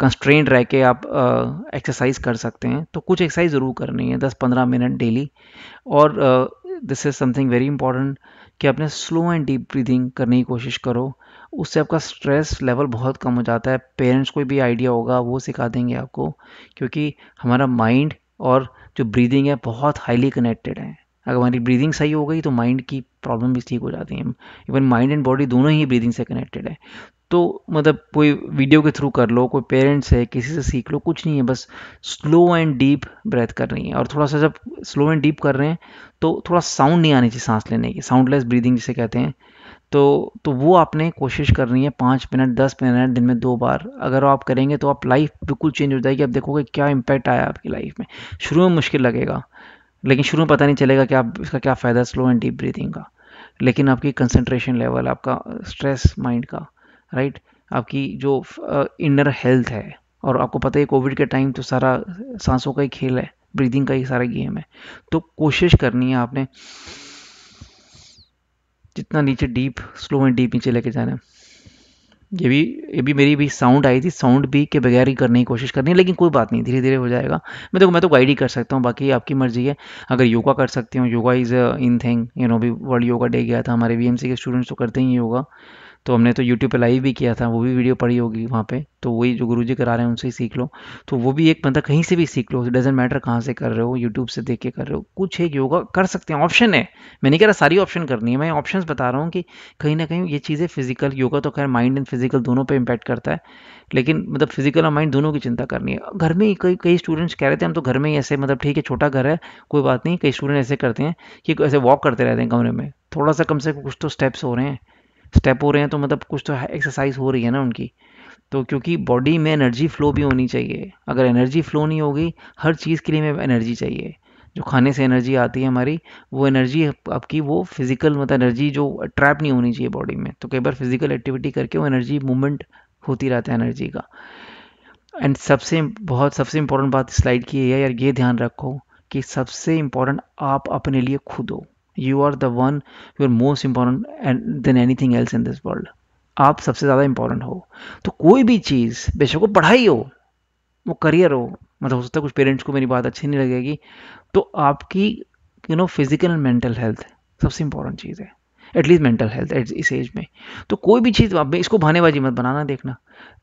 कंस्ट्रेंड रह के आप एक्सरसाइज uh, कर सकते हैं तो कुछ एक्सरसाइज ज़रूर करनी है दस पंद्रह मिनट डेली और this is something very important कि आपने स्लो एंड डीप ब्रीदिंग करने की कोशिश करो उससे आपका स्ट्रेस लेवल बहुत कम हो जाता है पेरेंट्स को भी आइडिया होगा वो सिखा देंगे आपको क्योंकि हमारा माइंड और जो ब्रीदिंग है बहुत हाईली कनेक्टेड है अगर हमारी ब्रीदिंग सही हो गई तो माइंड की प्रॉब्लम भी ठीक हो जाती है इवन माइंड एंड बॉडी दोनों ही ब्रीदिंग से कनेक्टेड है तो मतलब कोई वीडियो के थ्रू कर लो कोई पेरेंट्स है किसी से सीख लो कुछ नहीं है बस स्लो एंड डीप ब्रेथ कर रही है और थोड़ा सा जब स्लो एंड डीप कर रहे हैं तो थोड़ा साउंड नहीं आनी चाहिए सांस लेने की साउंडलेस ब्रीदिंग जिसे कहते हैं तो तो वो आपने कोशिश करनी है पाँच मिनट दस मिनट दिन में दो बार अगर आप करेंगे तो आप लाइफ बिल्कुल चेंज हो जाएगी आप देखोगे क्या इम्पैक्ट आया आपकी लाइफ में शुरू में मुश्किल लगेगा लेकिन शुरू में पता नहीं चलेगा कि आप इसका क्या फ़ायदा स्लो एंड डीप ब्रीथिंग का लेकिन आपकी कंसंट्रेशन लेवल आपका स्ट्रेस माइंड का राइट आपकी जो इनर हेल्थ है और आपको पता है कोविड के टाइम तो सारा सांसों का ही खेल है ब्रीदिंग का ही सारा गेम है तो कोशिश करनी है आपने जितना नीचे डीप स्लो एंड डीप नीचे लेके जाना ये भी ये भी मेरी भी साउंड आई थी साउंड भी के बगैर ही करने की कोशिश करनी है लेकिन कोई बात नहीं धीरे धीरे हो जाएगा मैं देखो मैं तो गाइड ही कर सकता हूँ बाकी आपकी मर्जी है अगर योगा कर सकते हो yoga is in thing you know भी वर्ल्ड योगा डे गया था हमारे वी के स्टूडेंट्स तो करते ही योगा तो हमने तो यूट्यूब पे लाइव भी किया था वो भी वीडियो पड़ी होगी वहाँ पे तो वही जो गुरुजी करा रहे हैं उनसे ही सीख लो तो वो भी एक मतलब कहीं से भी सीख लो डजेंट मैटर कहाँ से कर रहे हो यूट्यूब से देख के कर रहे हो कुछ एक योगा कर सकते हैं ऑप्शन है मैं नहीं कह रहा सारी ऑप्शन करनी है मैं ऑप्शन बता रहा हूँ कि कहीं ना कहीं ये चीज़ें फिजिकल योगा तो खैर माइंड एंड फिजिकल दोनों पर इम्पैक्ट करता है लेकिन मतलब फिजिकल और माइंड दोनों की चिंता करनी है घर में ही कई कई स्टूडेंट्स कह रहे थे हम तो घर में ही ऐसे मतलब ठीक है छोटा घर है कोई बात नहीं कई स्टूडेंट ऐसे करते हैं कि ऐसे वॉक करते रहते हैं कमरे में थोड़ा सा कम से कम कुछ तो स्टेप्स हो रहे हैं स्टेप हो रहे हैं तो मतलब कुछ तो एक्सरसाइज हो रही है ना उनकी तो क्योंकि बॉडी में एनर्जी फ्लो भी होनी चाहिए अगर एनर्जी फ्लो नहीं होगी हर चीज़ के लिए हमें एनर्जी चाहिए जो खाने से एनर्जी आती है हमारी वो एनर्जी आपकी वो फिज़िकल मतलब एनर्जी जो ट्रैप नहीं होनी चाहिए बॉडी में तो कई बार फिज़िकल एक्टिविटी करके वो एनर्जी मूवमेंट होती रहता है एनर्जी का एंड सबसे बहुत सबसे इम्पोर्टेंट बात स्लाइड की है यार ये ध्यान रखो कि सबसे इम्पोर्टेंट आप अपने लिए खुद हो you are the one you are most important and then thing else in this world आप सबसे ज़्यादा इंपॉर्टेंट हो तो कोई भी चीज़ बेशक वो पढ़ाई हो वो करियर हो मतलब हो सकता है कुछ पेरेंट्स को मेरी बात अच्छी नहीं लगेगी तो आपकी you know physical and mental health सबसे इंपॉर्टेंट चीज़ है एटलीस्ट मेंटल हेल्थ एट इस एज में तो कोई भी चीज़ आप इसको भानेबाजी मत बनाना देखना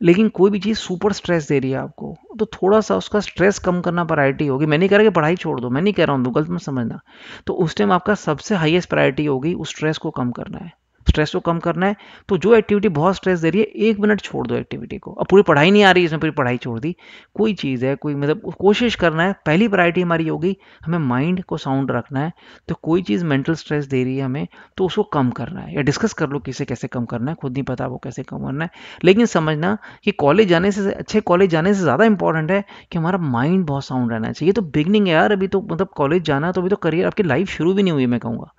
लेकिन कोई भी चीज़ सुपर स्ट्रेस दे रही है आपको तो थोड़ा सा उसका स्ट्रेस कम करना प्रायोरिटी होगी मैं नहीं कह रहा कि पढ़ाई छोड़ दो मैं नहीं कह रहा हूँ गलत मत समझना तो उस टाइम आपका सबसे हाइएस्ट प्रायोरिटी होगी उस स्ट्रेस को कम करना है स्ट्रेस को कम करना है तो जो एक्टिविटी बहुत स्ट्रेस दे रही है एक मिनट छोड़ दो एक्टिविटी को अब पूरी पढ़ाई नहीं आ रही इसमें पूरी पढ़ाई छोड़ दी कोई चीज़ है कोई मतलब कोशिश करना है पहली प्रायोरिटी हमारी होगी हमें माइंड को साउंड रखना है तो कोई चीज़ मेंटल स्ट्रेस दे रही है हमें तो उसको कम करना है या डिस्कस कर लो किसे कैसे कम करना है खुद नहीं पता वो कैसे कम करना है लेकिन समझना कि कॉलेज जाने से अच्छे कॉलेज जाने से ज़्यादा इंपॉर्टेंट है कि हमारा माइंड बहुत साउंड रहना चाहिए तो बिगनिंग है यार अभी तो मतलब कॉलेज जाना तो अभी तो करियर आपकी लाइफ शुरू भी नहीं हुई मैं कहूँगा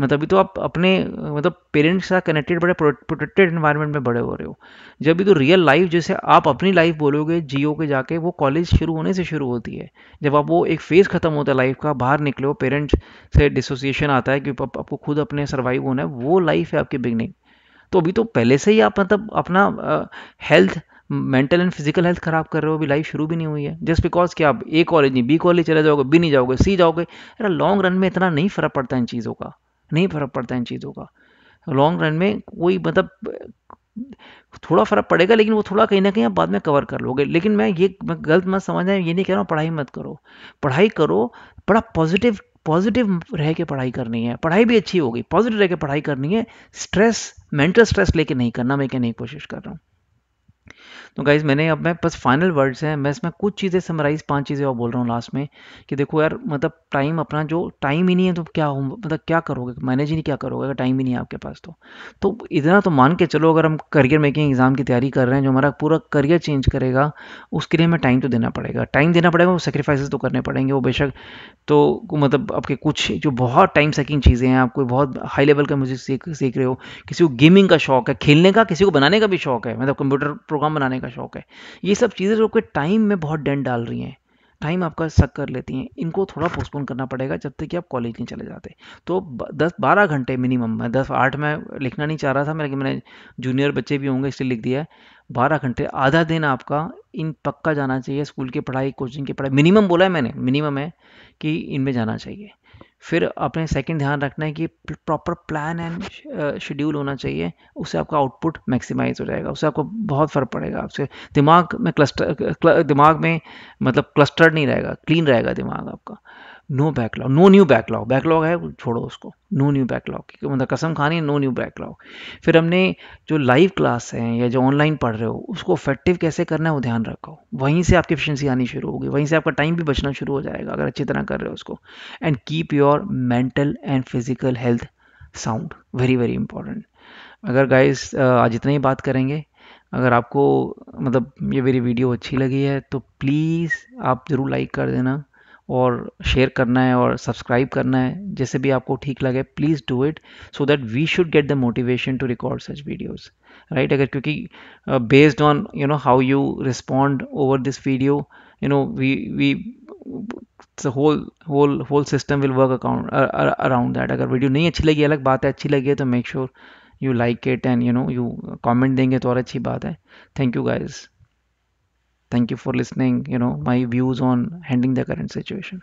मतलब अभी तो आप अपने मतलब पेरेंट्स के साथ कनेक्टेड बड़े प्रोटेक्टेड इन्वायरमेंट में बड़े हो रहे हो जब भी तो रियल लाइफ जैसे आप अपनी लाइफ बोलोगे जियो के जाके वो कॉलेज शुरू होने से शुरू होती है जब आप वो एक फेज़ ख़त्म होता है लाइफ का बाहर निकलो पेरेंट्स से डिसोसिएशन आता है कि आप, आपको खुद अपने सर्वाइव होना है वो लाइफ है आपकी बिगनिंग तो अभी तो पहले से ही आप मतलब अपना health mental and physical health खराब कर रहे हो अभी लाइफ शुरू भी नहीं हुई है जस्ट बिकॉज कि आप ए कॉलेज नहीं बी कॉलेज चले जाओगे बी नहीं जाओगे सी जाओगे लॉन्ग रन में इतना नहीं फर्क पड़ता है इन चीज़ों का नहीं फर्क पड़ता इन चीज़ों का लॉन्ग रन में कोई मतलब थोड़ा फ़र्क पड़ेगा लेकिन वो थोड़ा कहीं ना कहीं आप बाद में कवर कर लोगे लेकिन मैं ये मैं गलत मत समझना ये नहीं कह रहा हूँ पढ़ाई मत करो पढ़ाई करो बड़ा पॉजिटिव पॉजिटिव रह के पढ़ाई करनी है पढ़ाई भी अच्छी होगी पॉजिटिव रह के पढ़ाई करनी है स्ट्रेस मेंटल स्ट्रेस लेके नहीं करना मैं कहने की कोशिश कर रहा हूँ तो गाइज़ मैंने अब मैं बस फाइनल वर्ड्स हैं मैं इसमें कुछ चीज़ें समराइज़ पांच चीज़ें और बोल रहा हूँ लास्ट में कि देखो यार मतलब टाइम अपना जो टाइम ही नहीं है तो क्या हो मतलब क्या करोगे मैनेज ही नहीं क्या करोगे अगर टाइम ही नहीं है आपके पास तो तो इतना तो मान के चलो अगर हम करियर मेकिंग एग्ज़ाम की तैयारी कर रहे हैं जो हमारा पूरा करियर चेंज करेगा उसके लिए हमें टाइम तो देना पड़ेगा टाइम देना पड़ेगा वो सेक्रीफाइसेस तो करने पड़ेंगे वो बेशक तो मतलब आपके कुछ जो बहुत टाइम सेकिंग चीज़ें हैं आप कोई बहुत हाई लेवल का म्यूज़िक सीख सीख रहे हो किसी को गेमिंग का शौक है खेलने का किसी को बनाने का भी शौक है मतलब कंप्यूटर प्रोग्राम बनाने का का शौक है ये सब चीज़ें जो कि टाइम में बहुत डेंट डाल रही हैं टाइम आपका सक कर लेती हैं इनको थोड़ा पोस्टपोन करना पड़ेगा जब तक कि आप कॉलेज नहीं चले जाते तो दस बारह घंटे मिनिमम मैं दस आठ में लिखना नहीं चाह रहा था मैं लेकिन मैंने जूनियर बच्चे भी होंगे इसलिए लिख दिया है बारह घंटे आधा दिन आपका इन पक्का जाना चाहिए स्कूल की पढ़ाई कोचिंग की पढ़ाई मिनिमम बोला है मैंने मिनिमम है कि इनमें जाना चाहिए फिर अपने सेकंड ध्यान रखना है कि प्रॉपर प्लान एंड शेड्यूल होना चाहिए उससे आपका आउटपुट मैक्सिमाइज हो जाएगा उससे आपको बहुत फ़र्क पड़ेगा आपसे दिमाग में क्लस्टर uh, दिमाग में मतलब क्लस्टर्ड नहीं रहेगा क्लीन रहेगा दिमाग आपका no backlog no new backlog backlog है छोड़ो उसको नो न्यू बैकलॉग क्योंकि मतलब कसम खानी नो न्यू बैकलॉग फिर हमने जो लाइव क्लास है या जो ऑनलाइन पढ़ रहे हो उसको इफेक्टिव कैसे करना है वो ध्यान रखो वहीं से आपकी एफिशिएंसी आनी शुरू होगी वहीं से आपका टाइम भी बचना शुरू हो जाएगा अगर अच्छी तरह कर रहे हो उसको and keep your mental and physical health sound very very important अगर गाइस आज इतना ही बात करेंगे अगर आपको मतलब ये मेरी वीडियो अच्छी लगी है तो प्लीज़ आप ज़रूर लाइक कर देना और शेयर करना है और सब्सक्राइब करना है जैसे भी आपको ठीक लगे please do it so that we should get the motivation to record such videos right अगर क्योंकि based on you know how you respond over this video you know we we whole whole whole system will work account around that अगर video नहीं अच्छी लगी अलग बात है अच्छी लगी है तो make sure you like it and you know you comment देंगे तो और अच्छी बात है thank you guys Thank you for listening, you know, my views on handling the current situation.